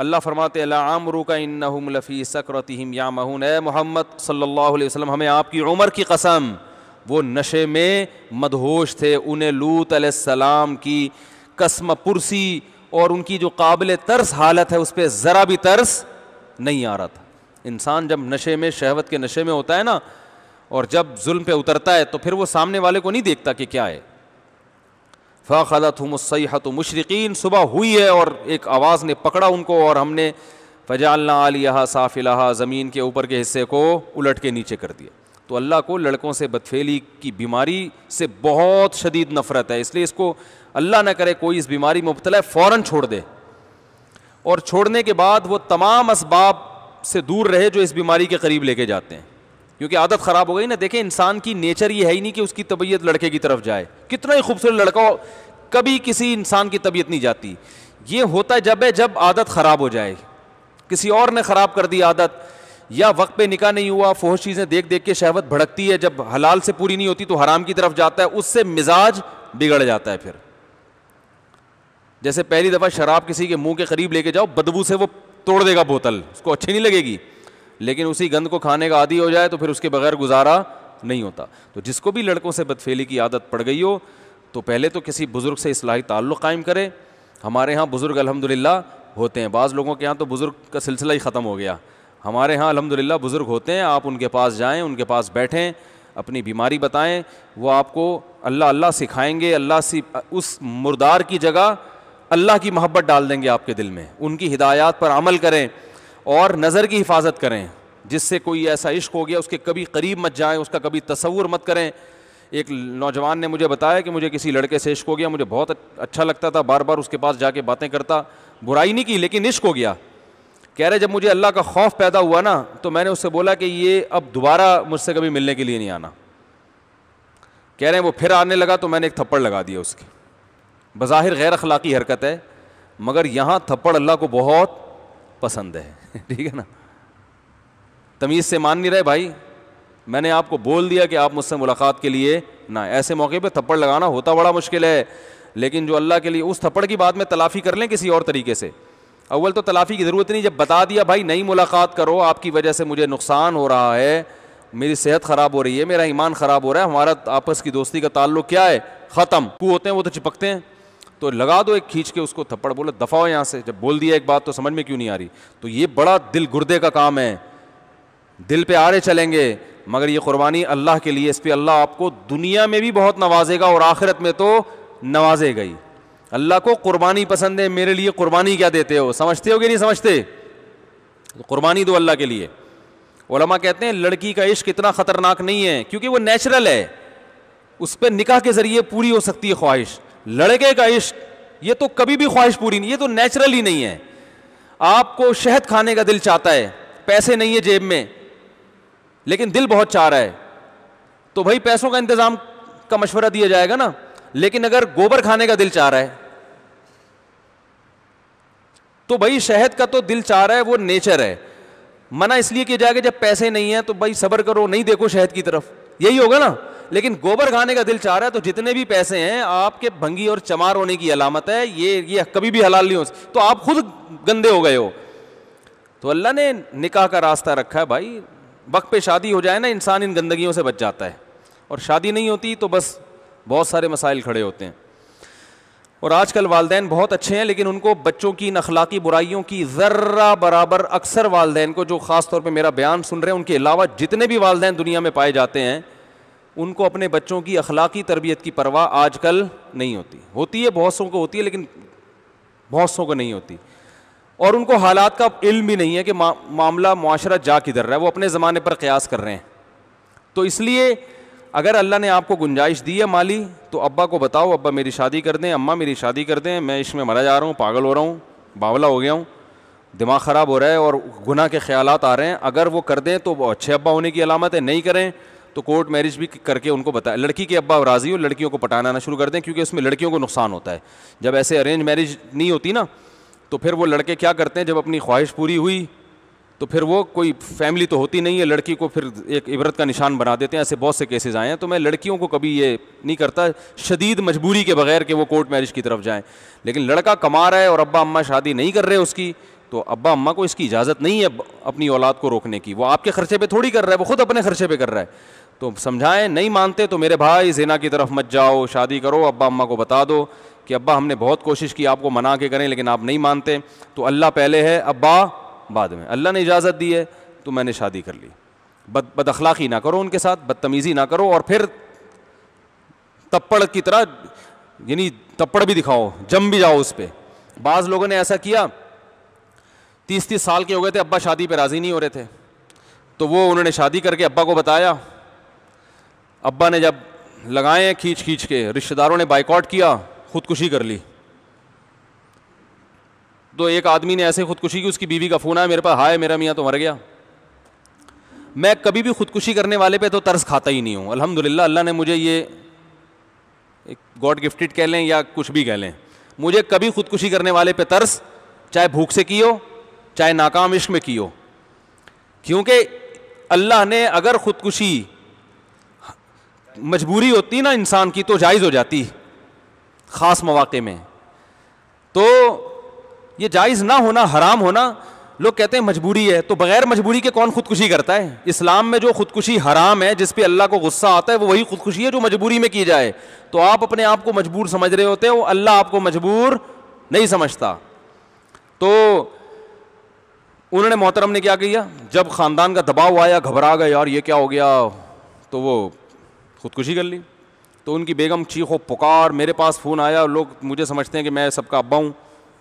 अल्लाह फरमाते आमरू का इन लफ़ी सकरतम या महून ए मोहम्मद सल्ला वसम हमें आपकी उम्र की कसम वो नशे में मदहोश थे उन्हें लूत सलाम की कसम पुरसी और उनकी जो काबिल तर्स हालत है उस पर ज़रा भी तर्स नहीं आ रहा था इंसान जब नशे में शहवत के नशे में होता है ना और जब जुल्म पे उतरता है तो फिर वो सामने वाले को नहीं देखता कि क्या है हम हमसैहत मशरकिन सुबह हुई है और एक आवाज़ ने पकड़ा उनको और हमने फजालना आलिया साफिला ज़मीन के ऊपर के हिस्से को उलट के नीचे कर दिया तो अल्लाह को लड़कों से बदफेली की बीमारी से बहुत शदीद नफ़रत है इसलिए इसको अल्लाह न करे कोई इस बीमारी में मुबतला फ़ौर छोड़ दे और छोड़ने के बाद वो तमाम इसबाब से दूर रहे जो इस बीमारी के करीब लेके जाते हैं क्योंकि आदत ख़राब हो गई ना देखें इंसान की नेचर ये है ही नहीं कि उसकी तबीयत लड़के की तरफ जाए कितना ही खूबसूरत लड़का कभी किसी इंसान की तबीयत नहीं जाती ये होता जब है जब आदत ख़राब हो जाए किसी और ने ख़राब कर दी आदत या वक्त पे निकाह नहीं हुआ फोह चीज़ें देख देख के शहवत भड़कती है जब हलाल से पूरी नहीं होती तो हराम की तरफ जाता है उससे मिजाज बिगड़ जाता है फिर जैसे पहली दफ़ा शराब किसी के मुंह के करीब लेके जाओ बदबू से वो तोड़ देगा बोतल उसको अच्छी नहीं लगेगी लेकिन उसी गंद को खाने का आदि हो जाए तो फिर उसके बगैर गुजारा नहीं होता तो जिसको भी लड़कों से बदफेली की आदत पड़ गई हो तो पहले तो किसी बुज़ुर्ग से इसलाही ताल्लुक़ कायम करें हमारे यहाँ बुज़ुर्ग अलहमदिल्ला होते हैं बाज़ लोगों के यहाँ तो बुज़ुर्ग का सिलसिला ही ख़त्म हो गया हमारे यहाँ अलहमदिल्ला बुज़ुर्ग होते हैं आप उनके पास जाएँ उनके पास बैठें अपनी बीमारी बताएं वो आपको अल्लाह अल्लाह सिखाएंगे अल्लाह सी उस मुरदार की जगह अल्लाह की मोहब्बत डाल देंगे आपके दिल में उनकी हिदायात पर अमल करें और नज़र की हिफाजत करें जिससे कोई ऐसा इश्क हो गया उसके कभी करीब मत जाएं उसका कभी तस्वुर मत करें एक नौजवान ने मुझे बताया कि मुझे किसी लड़के से इश्क हो गया मुझे बहुत अच्छा लगता था बार बार उसके पास जाके बातें करता बुराई नहीं की लेकिन इश्क हो गया कह रहे जब मुझे अल्लाह का खौफ पैदा हुआ ना तो मैंने उससे बोला कि ये अब दोबारा मुझसे कभी मिलने के लिए नहीं आना कह रहे हैं वो फिर आने लगा तो मैंने एक थप्पड़ लगा दिया उसकी बज़ाहिर गैर अखलाक़ी हरकत है मगर यहाँ थप्पड़ अल्लाह को बहुत पसंद है ठीक है ना तमीज़ से मान नहीं रहे भाई मैंने आपको बोल दिया कि आप मुझसे मुलाकात के लिए ना ऐसे मौके पे थप्पड़ लगाना होता बड़ा मुश्किल है लेकिन जो अल्लाह के लिए उस थप्पड़ की बात में तलाफ़ी कर लें किसी और तरीके से अव्वल तो तलाफ़ी की ज़रूरत नहीं जब बता दिया भाई नई मुलाकात करो आपकी वजह से मुझे नुकसान हो रहा है मेरी सेहत ख़राब हो रही है मेरा ईमान ख़राब हो रहा है हमारा आपस की दोस्ती का ताल्लुक क्या है ख़त्म कू होते हैं वो तो चिपकते हैं तो लगा दो एक खींच के उसको थप्पड़ बोला दफाओ यहाँ से जब बोल दिया एक बात तो समझ में क्यों नहीं आ रही तो ये बड़ा दिल गुर्दे का काम है दिल पे आड़े चलेंगे मगर ये कुर्बानी अल्लाह के लिए इस पर अल्लाह आपको दुनिया में भी बहुत नवाजेगा और आखिरत में तो नवाजे गई अल्लाह को कुर्बानी पसंद है मेरे लिए कुर्बानी क्या देते हो समझते हो कि नहीं समझते तो कुर्बानी दो अल्लाह के लिए ओलमा कहते हैं लड़की का इश्क इतना ख़तरनाक नहीं है क्योंकि वो नेचुरल है उस पर निकाह के ज़रिए पूरी हो सकती है ख्वाहिश लड़के का इश्क ये तो कभी भी ख्वाहिश पूरी नहीं ये तो नेचुरल ही नहीं है आपको शहद खाने का दिल चाहता है पैसे नहीं है जेब में लेकिन दिल बहुत चाह रहा है तो भाई पैसों का इंतज़ाम का मशवरा दिया जाएगा ना लेकिन अगर गोबर खाने का दिल चाह रहा है तो भाई शहद का तो दिल चाह रहा है वो नेचर है मना इसलिए किया जाएगा जब पैसे नहीं है तो भाई सबर करो नहीं देखो शहद की तरफ यही होगा ना लेकिन गोबर खाने का दिल चाह रहा है तो जितने भी पैसे हैं आपके भंगी और चमार होने की अलामत है ये ये कभी भी हलाल नहीं हो तो आप खुद गंदे हो गए हो तो अल्लाह ने निकाह का रास्ता रखा है भाई वक्त पे शादी हो जाए ना इंसान इन गंदगी से बच जाता है और शादी नहीं होती तो बस बहुत सारे मसाइल खड़े होते हैं और आजकल वालदे बहुत अच्छे हैं लेकिन उनको बच्चों की इन अखलाकी बुराइयों की ज़र्रा बराबर अक्सर वालदेन को जो ख़ास तौर पर मेरा बयान सुन रहे हैं उनके अलावा जितने भी वालदे दुनिया में पाए जाते हैं उनको अपने बच्चों की अखलाकी तरबियत की परवाह आज कल नहीं होती होती है बहुत सौ को होती है लेकिन बहुत सौ को नहीं होती और उनको हालात का इल्म भी नहीं है कि मा, मामला माशरा जा किधर रहा है वो अपने ज़माने पर क़यास कर रहे हैं तो इसलिए अगर अल्लाह ने आपको गुंजाइश दी है माली तो अब्बा को बताओ अब्बा मेरी शादी कर दें अम्मा मेरी शादी कर दें मैं इसमें मरा जा रहा हूँ पागल हो रहा हूँ बावला हो गया हूँ दिमाग ख़राब हो रहा है और गुनाह के ख्याल आ रहे हैं अगर वो कर दें तो अच्छे अब्बा होने की अलामत है नहीं करें तो कोर्ट मैरिज भी करके उनको बताया लड़की के अब्बा राज़ी हो लड़कियों को पटाना आना शुरू कर दें क्योंकि उसमें लड़कियों को नुकसान होता है जब ऐसे अरेंज मैरिज नहीं होती ना तो फिर वो लड़के क्या करते हैं जब अपनी ख्वाहिश पूरी हुई तो फिर वो कोई फैमिली तो होती नहीं है लड़की को फिर एक इबरत का निशान बना देते हैं ऐसे बहुत से केसेज आए हैं तो मैं लड़कियों को कभी ये नहीं करता शदीद मजबूरी के बगैर कि वो कोर्ट मैरिज की तरफ जाएं लेकिन लड़का कमा रहा है और अब्बा अम्मा शादी नहीं कर रहे उसकी तो अब्बा अम्मा को इसकी इजाज़त नहीं है अपनी औलाद को रोकने की वो आपके खर्चे पर थोड़ी कर रहा है वो खुद अपने खर्चे पर कर रहा है तो समझाएं नहीं मानते तो मेरे भाई जेना की तरफ मत जाओ शादी करो अब्बा अम्मा को बता दो कि अब्बा हमने बहुत कोशिश की आपको मना के करें लेकिन आप नहीं मानते तो अल्लाह पहले है अब्बा बाद में अल्लाह ने इजाज़त दी है तो मैंने शादी कर ली बद बद बदखलाकी ना करो उनके साथ बदतमीज़ी ना करो और फिर तप्पड़ की तरह यानी तप्पड़ भी दिखाओ जम भी जाओ उस पर बाज़ लोगों ने ऐसा किया तीस तीस साल के हो गए थे अब्बा शादी पर राज़ी नहीं हो रहे थे तो वो उन्होंने शादी करके अब्बा को बताया अब्बा ने जब लगाए हैं खींच खींच के रिश्तेदारों ने बाइकआउट किया खुदकुशी कर ली तो एक आदमी ने ऐसे खुदकुशी की उसकी बीवी का फ़ोन आया मेरे पास हाय मेरा मियाँ तो मर गया मैं कभी भी खुदकुशी करने वाले पे तो तर्स खाता ही नहीं हूँ अल्हम्दुलिल्लाह अल्लाह ने मुझे ये एक गॉड गिफ्टेड कह लें या कुछ भी कह लें मुझे कभी खुदकुशी करने वाले पे तर्स चाहे भूख से की हो चाहे नाकाम इश्क में की हो क्योंकि अल्लाह ने अगर खुदकुशी मजबूरी होती ना इंसान की तो जायज़ हो जाती ख़ास मौाक़े में तो ये जायज़ ना होना हराम होना लोग कहते हैं मजबूरी है तो बग़ैर मजबूरी के कौन खुदकुशी करता है इस्लाम में जो खुदकुशी हराम है जिस पे अल्लाह को गुस्सा आता है वो वही खुदकुशी है जो मजबूरी में की जाए तो आप अपने आप को मजबूर समझ रहे होते हैं वो अल्लाह आपको मजबूर नहीं समझता तो उन्होंने मोहतरम ने क्या किया जब ख़ानदान का दबाव आया घबरा गए यार ये क्या हो गया तो वो खुदकुशी कर ली तो उनकी बेगम चीखो पुकार मेरे पास फ़ोन आया और लोग मुझे समझते हैं कि मैं सबका अब्बा हूँ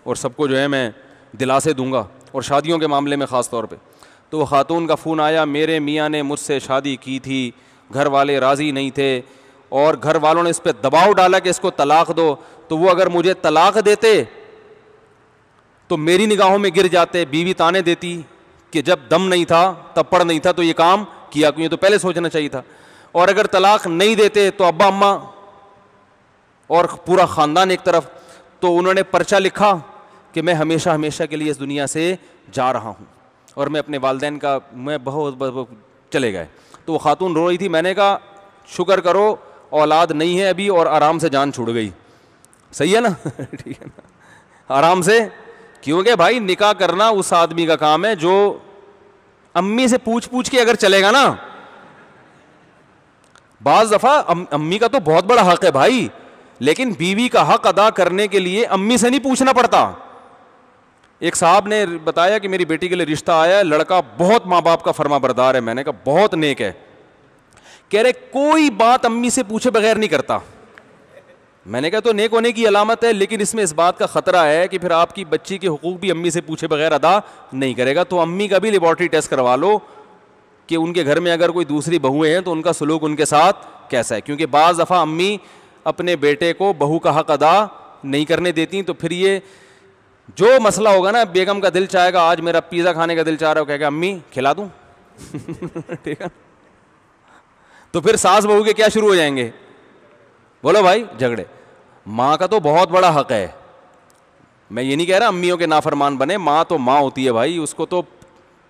और सबको जो है मैं दिलासे दूंगा और शादियों के मामले में ख़ास तौर पर तो वो ख़ातून का फ़ोन आया मेरे मियाँ ने मुझसे शादी की थी घर वाले राज़ी नहीं थे और घर वालों ने इस पर दबाव डाला कि इसको तलाक दो तो वो अगर मुझे तलाक देते तो मेरी निगाहों में गिर जाते बीवी ताने देती कि जब दम नहीं था तब पड़ नहीं था तो ये काम किया क्यों तो पहले सोचना चाहिए था और अगर तलाक नहीं देते तो अब्बा अम्मा और पूरा ख़ानदान एक तरफ तो उन्होंने पर्चा लिखा कि मैं हमेशा हमेशा के लिए इस दुनिया से जा रहा हूँ और मैं अपने वालदेन का मैं बहुत, बहुत, बहुत चले गए तो वो ख़ातून रो रही थी मैंने कहा शुक्र करो औलाद नहीं है अभी और आराम से जान छुड़ गई सही है ना ठीक है ना आराम से क्योंकि भाई निकाह करना उस आदमी का काम है जो अम्मी से पूछ पूछ के अगर चलेगा ना बाज दफ़ा अम, अम्मी का तो बहुत बड़ा हक है भाई लेकिन बीवी का हक अदा करने के लिए अम्मी से नहीं पूछना पड़ता एक साहब ने बताया कि मेरी बेटी के लिए रिश्ता आया है लड़का बहुत माँ बाप का फर्मा बरदार है मैंने कहा बहुत नेक है कह रहे कोई बात अम्मी से पूछे बगैर नहीं करता मैंने कहा तो नेक होने की अलामत है लेकिन इसमें इस बात का ख़तरा है कि फिर आपकी बच्ची के हकूक़ भी अम्मी से पूछे बगैर अदा नहीं करेगा तो अम्मी का भी लेबॉर्ट्री टेस्ट करवा लो कि उनके घर में अगर कोई दूसरी बहुएँ हैं तो उनका सलूक उनके साथ कैसा है क्योंकि बाज़ दफ़ा अम्मी अपने बेटे को बहू का हक अदा नहीं करने देती तो फिर ये जो मसला होगा ना बेगम का दिल चाहेगा आज मेरा पिज़्ज़ा खाने का दिल चाह रहा हो कहेगा अम्मी खिला दूँ ठीक है तो फिर सास बहू के क्या शुरू हो जाएंगे बोलो भाई झगड़े माँ का तो बहुत बड़ा हक है मैं ये नहीं कह रहा अम्मियों के नाफरमान बने माँ तो माँ होती है भाई उसको तो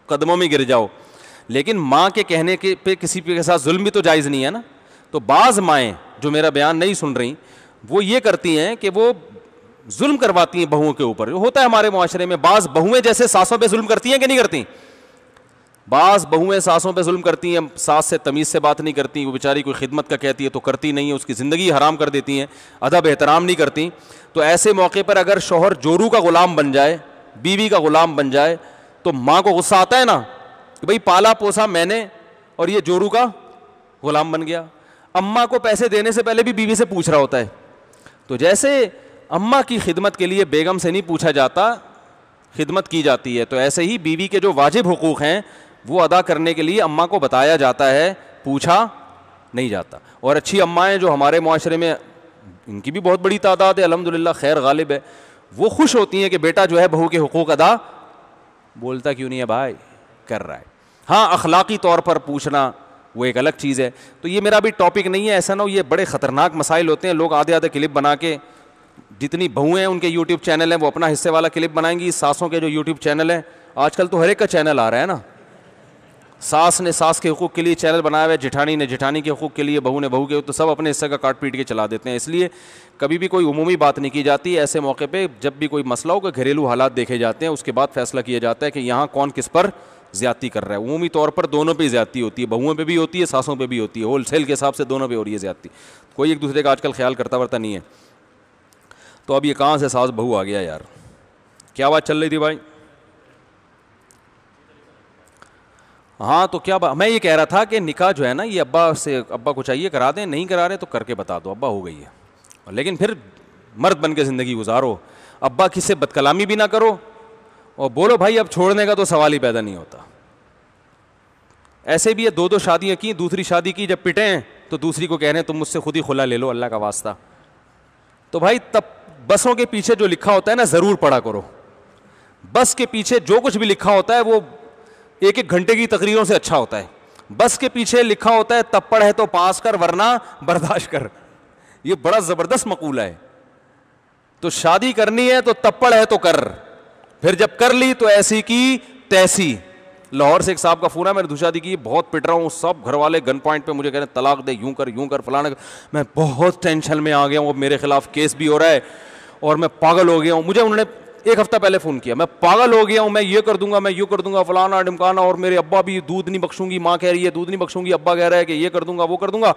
कदमों में गिर जाओ लेकिन माँ के कहने के पे किसी के साथ जुल्म भी तो जायज़ नहीं है ना तो बाज़ माएँ जो मेरा बयान नहीं सुन रही वो ये करती हैं कि वो जुल्म करवाती हैं बहुओं के ऊपर होता है हमारे माशरे में बाज़ बहुएं जैसे सासों पर जुल्म करती हैं कि नहीं करती बाज़ बहुएं सासों पर जुल्म करती हैं सास से तमीज़ से बात नहीं करती वो बेचारी कोई खिदमत का कहती है तो करती नहीं है उसकी ज़िंदगी हराम कर देती हैं अदब एहतराम नहीं करती तो ऐसे मौके पर अगर शोहर जोरू का ग़ुलाम बन जाए बीवी का ग़ुलाम बन जाए तो माँ को गुस्सा आता है ना कि भाई पाला पोसा मैंने और ये जोरू का गुलाम बन गया अम्मा को पैसे देने से पहले भी बीवी से पूछ रहा होता है तो जैसे अम्मा की खिदमत के लिए बेगम से नहीं पूछा जाता खिदमत की जाती है तो ऐसे ही बीवी के जो वाजिब हकूक़ हैं वो अदा करने के लिए अम्मा को बताया जाता है पूछा नहीं जाता और अच्छी अम्माएँ जो हमारे माशरे में इनकी भी बहुत बड़ी तादाद है अलहमदिल्ला खैर गालिब है वो खुश होती हैं कि बेटा जो है बहू के हकूक़ अदा बोलता क्यों नहीं है भाई कर रहा है हाँ अखलाकी तौर पर पूछना वो एक अलग चीज़ है तो ये मेरा अभी टॉपिक नहीं है ऐसा ना हो ये बड़े ख़तरनाक मसाइल होते हैं लोग आधे आधे क्लिप बना के जितनी बहुएँ उनके यूट्यूब चैनल हैं वो अपना हिस्से वाला क्लिप बनाएंगी सासों के जो यूट्यूब चैनल हैं आजकल तो हर एक का चैनल आ रहा है ना सास ने सास के हकूक़ के लिए चैनल बनाया हुआ है जिठानी ने जिठानी के हकूक़ के लिए बहू ने बहू के तो सब अपने हिस्से का काट पीट के चला देते हैं इसलिए कभी भी कोई उमूमी बात नहीं की जाती ऐसे मौके पे जब भी कोई मसला हो कि घरेलू हालात देखे जाते हैं उसके बाद फैसला किया जाता है कि यहाँ कौन किस पर ज्यादा कर रहा है अमूमी तौर पर दोनों पे ज्यादा होती है बहुओं पे भी होती है सासों पे भी होती है होल सेल के हिसाब से दोनों पे हो रही है ज्यादा कोई एक दूसरे का आजकल ख्याल करता वरता नहीं है तो अब ये कहाँ से सास बहू आ गया यार क्या बात चल रही थी भाई हाँ तो क्या बात मैं ये कह रहा था कि निकाह जो है ना ये अब्बा से अब्बा को चाहिए करा दें नहीं करा रहे तो करके बता दो अब्बा हो गई है लेकिन फिर मर्द बन के ज़िंदगी गुजारो अब्बा किसी से बदकलामी भी ना करो और बोलो भाई अब छोड़ने का तो सवाल ही पैदा नहीं होता ऐसे भी है दो दो शादियां की दूसरी शादी की जब पिटे हैं तो दूसरी को कह रहे हैं तुम मुझसे खुद ही खुला ले लो अल्लाह का वास्ता तो भाई तब बसों के पीछे जो लिखा होता है ना ज़रूर पढ़ा करो बस के पीछे जो कुछ भी लिखा होता है वो एक एक घंटे की तकरीरों से अच्छा होता है बस के पीछे लिखा होता है तप्पड़ है तो पास कर वरना बर्दाश्त कर ये बड़ा ज़बरदस्त मकूला है तो शादी करनी है तो तप्पड़ है तो कर फिर जब कर ली तो ऐसी की तैसी लाहौर से एक साहब का फोन है मैंने दूसरा दी कि बहुत पिट रहा हूँ सब घर वाले गन पॉइंट पे मुझे कह रहे हैं तलाक दे यूं कर यूं कर फलाना कर मैं बहुत टेंशन में आ गया हूँ मेरे खिलाफ केस भी हो रहा है और मैं पागल हो गया हूँ मुझे उन्होंने एक हफ्ता पहले फ़ोन किया मैं पागल हो गया हूँ मैं ये कर दूंगा मैं यू कर दूंगा फलाना ढिमकाना और मेरे अब्बा भी दूध नहीं बख्शूंगी माँ कह रही है दूध नहीं बख्शूंगी अब्बा कह रहा है कि ये कर दूंगा वो कर दूंगा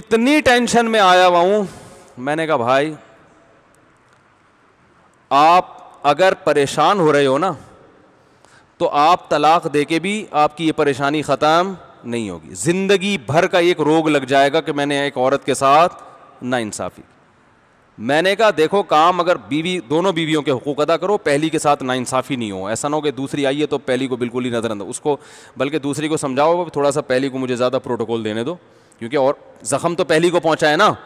इतनी टेंशन में आया हुआ हूं मैंने कहा भाई आप अगर परेशान हो रहे हो ना तो आप तलाक दे के भी आपकी ये परेशानी ख़त्म नहीं होगी ज़िंदगी भर का एक रोग लग जाएगा कि मैंने एक औरत के साथ ना इंसाफी मैंने कहा देखो काम अगर बीवी दोनों बीवियों के हकूक़ अदा करो पहली के साथ ना इंसाफी नहीं हो ऐसा ना हो कि दूसरी आई है तो पहली को बिल्कुल ही नजर नज़रअंदाज उसको बल्कि दूसरी को समझाओ थोड़ा सा पहली को मुझे ज़्यादा प्रोटोकॉल देने दो क्योंकि और जख्म तो पहली को पहुंचा है ना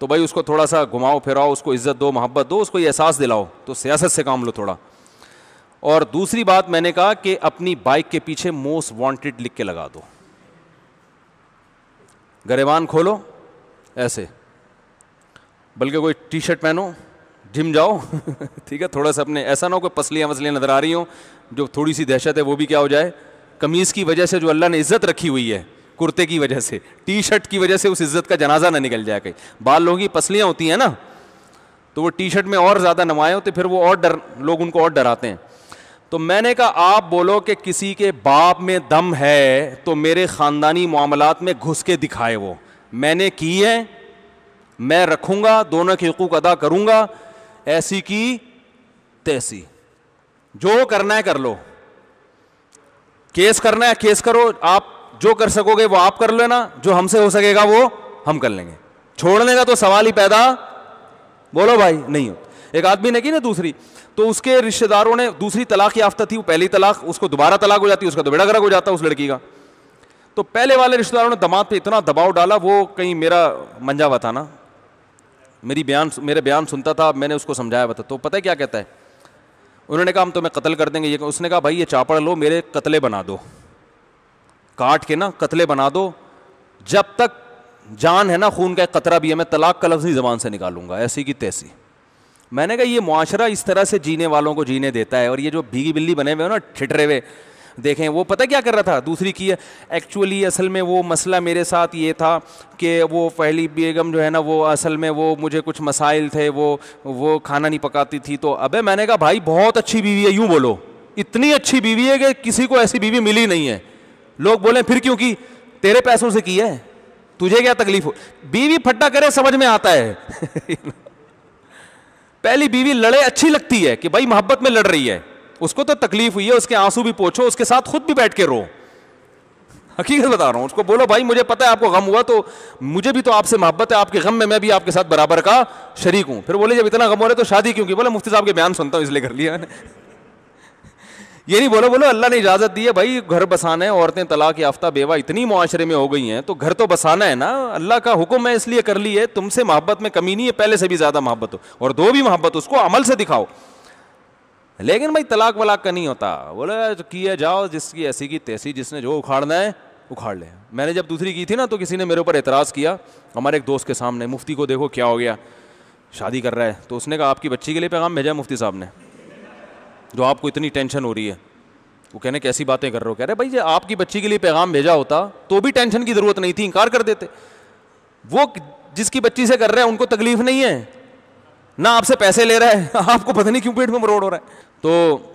तो भाई उसको थोड़ा सा घुमाओ फिराओ उसको इज्जत दो मोहब्बत दो उसको एहसास दिलाओ तो सियासत से काम लो थोड़ा और दूसरी बात मैंने कहा कि अपनी बाइक के पीछे मोस्ट वांटेड लिख के लगा दो गरेबान खोलो ऐसे बल्कि कोई टी शर्ट पहनो जिम जाओ ठीक है थोड़ा सा अपने ऐसा ना हो कोई पसलियाँ वसलियाँ नज़र आ रही हों जो थोड़ी सी दहशत है वो भी क्या हो जाए कमीज़ की वजह से जो अल्लाह ने इज़्ज़त रखी हुई है कुर्ते की वजह से टी शर्ट की वजह से उस इज्जत का जनाजा ना निकल जाए कहीं बाल लोगों की पसलियाँ होती हैं ना तो वो टी शर्ट में और ज़्यादा नमाएँ तो फिर वो और डर लोग उनको और डराते हैं तो मैंने कहा आप बोलो कि किसी के बाप में दम है तो मेरे ख़ानदानी मामलात में घुस के दिखाए वो मैंने की है मैं रखूँगा दोनों के हकूक अदा करूँगा ऐसी की तैसी जो करना है कर लो केस करना है केस करो आप जो कर सकोगे वो आप कर लेना जो हमसे हो सकेगा वो हम कर लेंगे छोड़ने का तो सवाल ही पैदा बोलो भाई नहीं हो एक आदमी ने की ना दूसरी तो उसके रिश्तेदारों ने दूसरी तलाक याफ्ता थी वो पहली तलाक उसको दोबारा तलाक हो जाती उसका दुबेड़ा तो गर्क हो जाता उस लड़की का तो पहले वाले रिश्तेदारों ने दमाद पर इतना दबाव डाला वो कहीं मेरा मंजा हुआ था ना मेरी बयान मेरे बयान सुनता था मैंने उसको समझाया हुआ था तो पता है क्या कहता है उन्होंने कहा हम तुम्हें कत्ल कर देंगे ये उसने कहा भाई ये चापड़ लो मेरे कतले बना दो काट के ना कतले बना दो जब तक जान है ना खून का एक कतरा भी है मैं तलाक का लफ्ज़ ज़बान से निकालूंगा ऐसी की तैसी मैंने कहा ये माशरा इस तरह से जीने वालों को जीने देता है और ये जो भीगी बिल्ली बने हुए हो ना ठिठरे हुए देखें वो पता क्या कर रहा था दूसरी की है एक्चुअली असल में वो मसला मेरे साथ ये था कि वो पहली बेगम जो है ना वो असल में वो मुझे कुछ मसाइल थे वो वो खाना नहीं पकाती थी तो अबे मैंने कहा भाई बहुत अच्छी बीवी है यूँ बोलो इतनी अच्छी बीवी है कि किसी को ऐसी बीवी मिली नहीं है लोग बोले फिर क्यों की तेरे पैसों से की है तुझे क्या तकलीफ हो बीवी फट्टा करे समझ में आता है पहली बीवी लड़े अच्छी लगती है कि भाई मोहब्बत में लड़ रही है उसको तो तकलीफ हुई है उसके आंसू भी पोछो उसके साथ खुद भी बैठ के रो हकीकत बता रहा हूं उसको बोलो भाई मुझे पता है आपको गम हुआ तो मुझे भी तो आपसे मोहब्बत है आपके गम में मैं भी आपके साथ बराबर का शरीक हूं फिर बोले जब इतना गम हो रहा है तो शादी क्योंकि बोले मुफ्ती साहब के बयान सुनता हूं इसलिए कर लिया ये नहीं बोलो बोलो अल्लाह ने इजाज़त दी है भाई घर बसाना है औरतें तलाक याफ्ता बेवा इतनी माशरे में हो गई हैं तो घर तो बसाना है ना अल्लाह का हुक्म मैं इसलिए कर ली है तुमसे मोहब्बत में कमी नहीं है पहले से भी ज़्यादा मोहब्बत हो और दो भी मोहब्बत उसको अमल से दिखाओ लेकिन भाई तलाक वलाक का नहीं होता बोले तो किया जाओ जिसकी ऐसी की तैसी जिसने जो उखाड़ना है उखाड़ ले मैंने जब दूसरी की थी ना तो किसी ने मेरे ऊपर एतराज़ किया हमारे एक दोस्त के सामने मुफ्ती को देखो क्या हो गया शादी कर रहा है तो उसने कहा आपकी बच्ची के लिए पैगाम भेजा मुफ्ती साहब ने जो आपको इतनी टेंशन हो रही है वो कहने कैसी बातें कर रहे हो कह रहे भाई जब आपकी बच्ची के लिए पैगाम भेजा होता तो भी टेंशन की ज़रूरत नहीं थी इनकार कर देते वो जिसकी बच्ची से कर रहे हैं उनको तकलीफ नहीं है ना आपसे पैसे ले रहा है आपको पता नहीं क्यों पेट में मरोड़ हो रहा है तो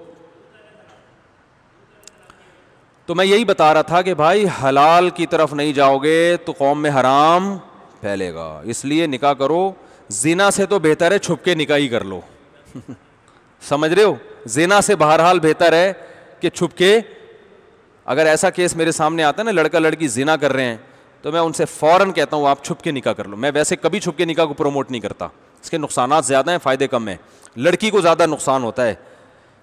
तो मैं यही बता रहा था कि भाई हलाल की तरफ नहीं जाओगे तो कौम में हराम फैलेगा इसलिए निकाह करो जीना से तो बेहतर है छुप के निकाह ही कर लो समझ रहे हो जेना से बहरहाल बेहतर है कि छुप के अगर ऐसा केस मेरे सामने आता है ना लड़का लड़की जिना कर रहे हैं तो मैं उनसे फ़ौरन कहता हूँ आप छुप के निकाह कर लो मैं वैसे कभी छुप के निकाह को प्रमोट नहीं करता इसके नुकसान ज़्यादा हैं फ़ायदे कम हैं लड़की को ज़्यादा नुकसान होता है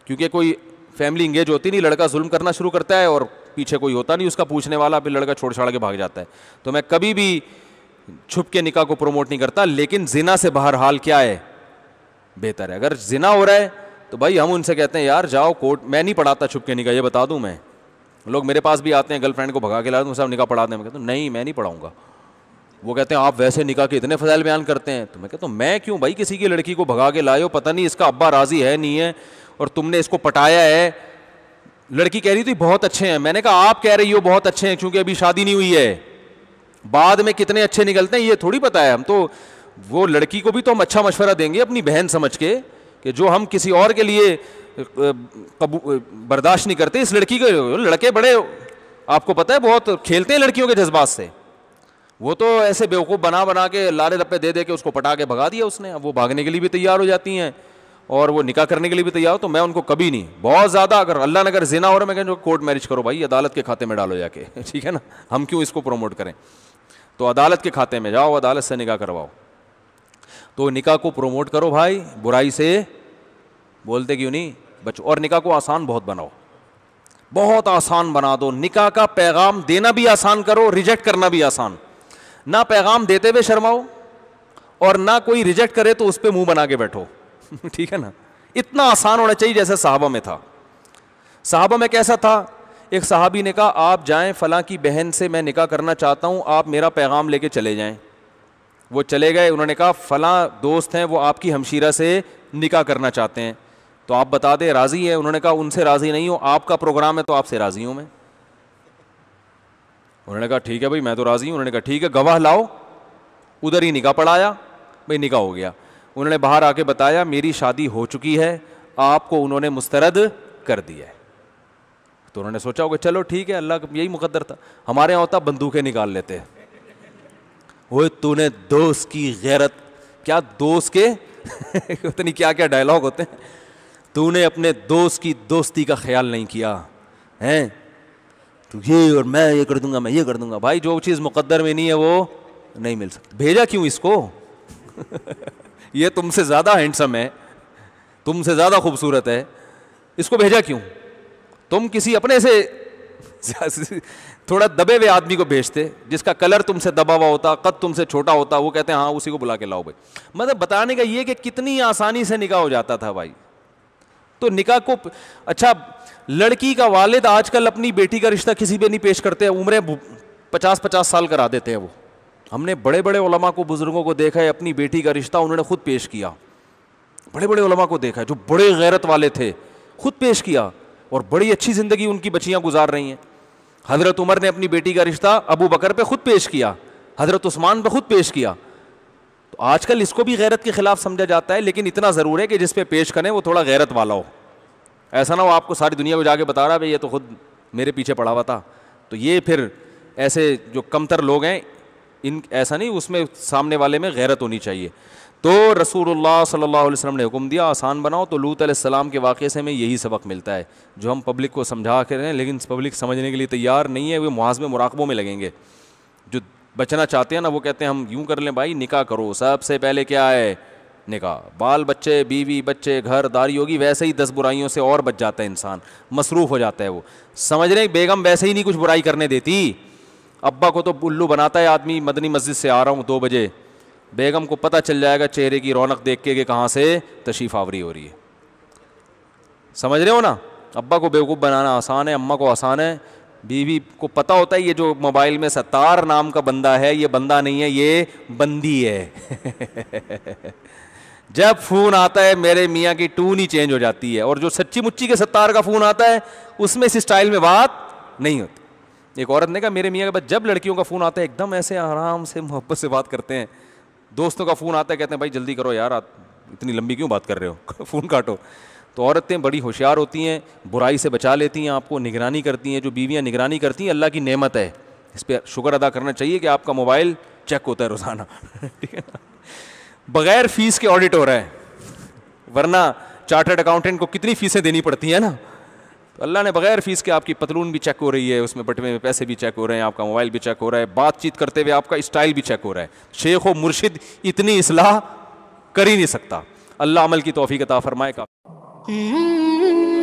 क्योंकि कोई फैमिली इंगेज होती नहीं लड़का जुल्म करना शुरू करता है और पीछे कोई होता नहीं उसका पूछने वाला फिर लड़का छोड़ छाड़ के भाग जाता है तो मैं कभी भी छुप के निकाह को प्रमोट नहीं करता लेकिन जिना से बहरहाल क्या है बेहतर है अगर जिना हो रहा है तो भाई हम उनसे कहते हैं यार जाओ कोर्ट मैं नहीं पढ़ाता छुप के निका ये बता दूँ मैं लोग मेरे पास भी आते हैं गर्लफ्रेंड को भगा के ला दूँ साहब निका पढ़ाते हैं मैं कहता हूँ नहीं मैं नहीं पढ़ाऊँगा वो कहते हैं आप वैसे निका के इतने फजाइल बयान करते हैं तो मैं कहता हूँ मैं क्यों भाई किसी की लड़की को भगा के लाए पता नहीं इसका अब्बा राज़ी है नहीं है और तुमने इसको पटाया है लड़की कह रही थी बहुत अच्छे हैं मैंने कहा आप कह रही हो बहुत अच्छे हैं क्योंकि अभी शादी नहीं हुई है बाद में कितने अच्छे निकलते हैं ये थोड़ी पता है हम तो वो लड़की को भी तो हम अच्छा मशवरा देंगे अपनी बहन समझ के कि जो हम किसी और के लिए बर्दाश्त नहीं करते इस लड़की के लड़के बड़े आपको पता है बहुत खेलते हैं लड़कियों के जज्बात से वो तो ऐसे बेवकूफ़ बना बना के लाले लप्पे दे दे के उसको पटा के भगा दिया उसने अब वो भागने के लिए भी तैयार हो जाती हैं और वो निकाह करने के लिए भी तैयार हो तो मैं उनको कभी नहीं बहुत ज़्यादा अगर अल्लाह नगर जिना हो मैं कहूँ कोर्ट मैरिज करो भाई अदालत के खाते में डालो जाके ठीक है ना हम क्यों इसको प्रमोट करें तो अदालत के खाते में जाओ अदालत से निकाह करवाओ तो निका को प्रोमोट करो भाई बुराई से बोलते क्यों नहीं बच्चों और निका को आसान बहुत बनाओ बहुत आसान बना दो निका का पैगाम देना भी आसान करो रिजेक्ट करना भी आसान ना पैगाम देते हुए शर्माओ और ना कोई रिजेक्ट करे तो उस पर मुंह बना के बैठो ठीक है ना इतना आसान होना चाहिए जैसे साहबा में था साहबा में कैसा था एक साहबी ने कहा आप जाएं फला की बहन से मैं निकाह करना चाहता हूं आप मेरा पैगाम लेके चले जाएं वो चले गए उन्होंने कहा फ़लाँ दोस्त हैं वो आपकी हमशीरा से निका करना चाहते हैं तो आप बता दें राज़ी है उन्होंने कहा उनसे राज़ी नहीं हूँ आपका प्रोग्राम है तो आपसे राज़ी हूँ मैं उन्होंने कहा ठीक है भाई मैं तो राज़ी हूँ उन्होंने कहा ठीक है गवाह लाओ उधर ही निकाह पढ़ाया भाई निकाह हो गया उन्होंने बाहर आके बताया मेरी शादी हो चुकी है आपको उन्होंने मुस्तरद कर दिया है तो उन्होंने सोचा होगा चलो ठीक है अल्लाह का यही मुकदर था हमारे यहाँ होता बंदूकें निकाल लेते हैं वो तूने दोस्त की गैरत क्या दोस्त के पता नहीं क्या क्या डायलॉग होते हैं तूने अपने दोस्त की दोस्ती का ख्याल नहीं किया हैं तू ये और मैं ये कर दूंगा मैं ये कर दूंगा भाई जो चीज़ मुकद्दर में नहीं है वो नहीं मिल सकती भेजा क्यों इसको ये तुमसे ज़्यादा हैंडसम है तुमसे ज़्यादा खूबसूरत है इसको भेजा क्यों तुम किसी अपने से थोड़ा दबे हुए आदमी को भेजते जिसका कलर तुमसे दबा हुआ होता कद तुमसे छोटा होता वो कहते हैं हाँ उसी को बुला के लाओ भाई मतलब बताने का ये कि कितनी आसानी से निकाह हो जाता था भाई तो निकाह को अच्छा लड़की का वालिद आजकल अपनी बेटी का रिश्ता किसी पर नहीं पेश करते उम्रें पचास पचास साल करा देते हैं वो हमने बड़े बड़े ओलमा को बुज़ुर्गों को देखा है अपनी बेटी का रिश्ता उन्होंने खुद पेश किया बड़े बड़े ओलमा को देखा है जो बड़े गैरत वाले थे खुद पेश किया और बड़ी अच्छी ज़िंदगी उनकी बच्चियाँ गुजार रही हैं हज़रत उमर ने अपनी बेटी का रिश्ता अबू बकर पे खुद पेश किया हज़रत उस्मान पे खुद पेश किया तो आजकल इसको भी गैरत के ख़िलाफ़ समझा जाता है लेकिन इतना ज़रूर है कि जिस पे पेश करें वो थोड़ा गैरत वाला हो ऐसा ना हो आपको सारी दुनिया में जाके बता रहा भाई ये तो खुद मेरे पीछे पड़ा हुआ था तो ये फिर ऐसे जो कमतर लोग हैं इन ऐसा नहीं उसमें सामने वाले में गैरत होनी चाहिए तो रसूल सल्ला अलैहि ने हुक्म दिया आसान बनाओ तो लूत सलाम के वाक़े से हमें यही सबक मिलता है जो हम पब्लिक को समझा कर रहे हैं लेकिन पब्लिक समझने के लिए तैयार नहीं है वे मुहाजमे मुराकबों में लगेंगे जो बचना चाहते हैं ना वो कहते हैं हम यूँ कर लें भाई निका करो सबसे पहले क्या है निका बाल बच्चे बीवी बच्चे घर दारी होगी वैसे ही दस बुराइयों से और बच जाता है इंसान मसरूफ़ हो जाता है वो समझ रहे बेगम वैसे ही नहीं कुछ बुराई करने देती अब्बा को तो उल्लू बनाता है आदमी मदनी मस्जिद से आ रहा हूँ दो बजे बेगम को पता चल जाएगा चेहरे की रौनक देख के कहाँ से तशीफ आवरी हो रही है समझ रहे हो ना अब्बा को बेवकूफ़ बनाना आसान है अम्मा को आसान है बीवी को पता होता है ये जो मोबाइल में सतार नाम का बंदा है ये बंदा नहीं है ये बंदी है जब फ़ोन आता है मेरे मियाँ की टून ही चेंज हो जाती है और जो सच्ची मुच्ची के सत्तार का फ़ोन आता है उसमें इस स्टाइल में बात नहीं होती एक औरत ने कहा मेरे मियाँ के बाद जब लड़कियों का फ़ोन आता है एकदम ऐसे आराम से मोहब्बत से बात करते हैं दोस्तों का फ़ोन आता है कहते हैं भाई जल्दी करो यार आप इतनी लंबी क्यों बात कर रहे हो फ़ोन काटो तो औरतें बड़ी होशियार होती हैं बुराई से बचा लेती हैं आपको निगरानी करती हैं जो बीवियाँ निगरानी करती हैं अल्लाह की नेमत है इस पर शुक्र अदा करना चाहिए कि आपका मोबाइल चेक होता है रोज़ाना ठीक है ना बग़ैर फीस के ऑडिट हो रहा है वरना चार्टर्ड अकाउंटेंट को कितनी फीसें देनी पड़ती हैं ना तो अल्लाह ने बगैर फ़ीस के आपकी पतलून भी चेक हो रही है उसमें बटवे में पैसे भी चेक हो रहे हैं आपका मोबाइल भी चेक हो रहा है बातचीत करते हुए आपका स्टाइल भी चेक हो रहा है शेख व मुर्शिद इतनी असलाह कर ही नहीं सकता अल्लाह अमल की तोफ़ी का ता फरमाए का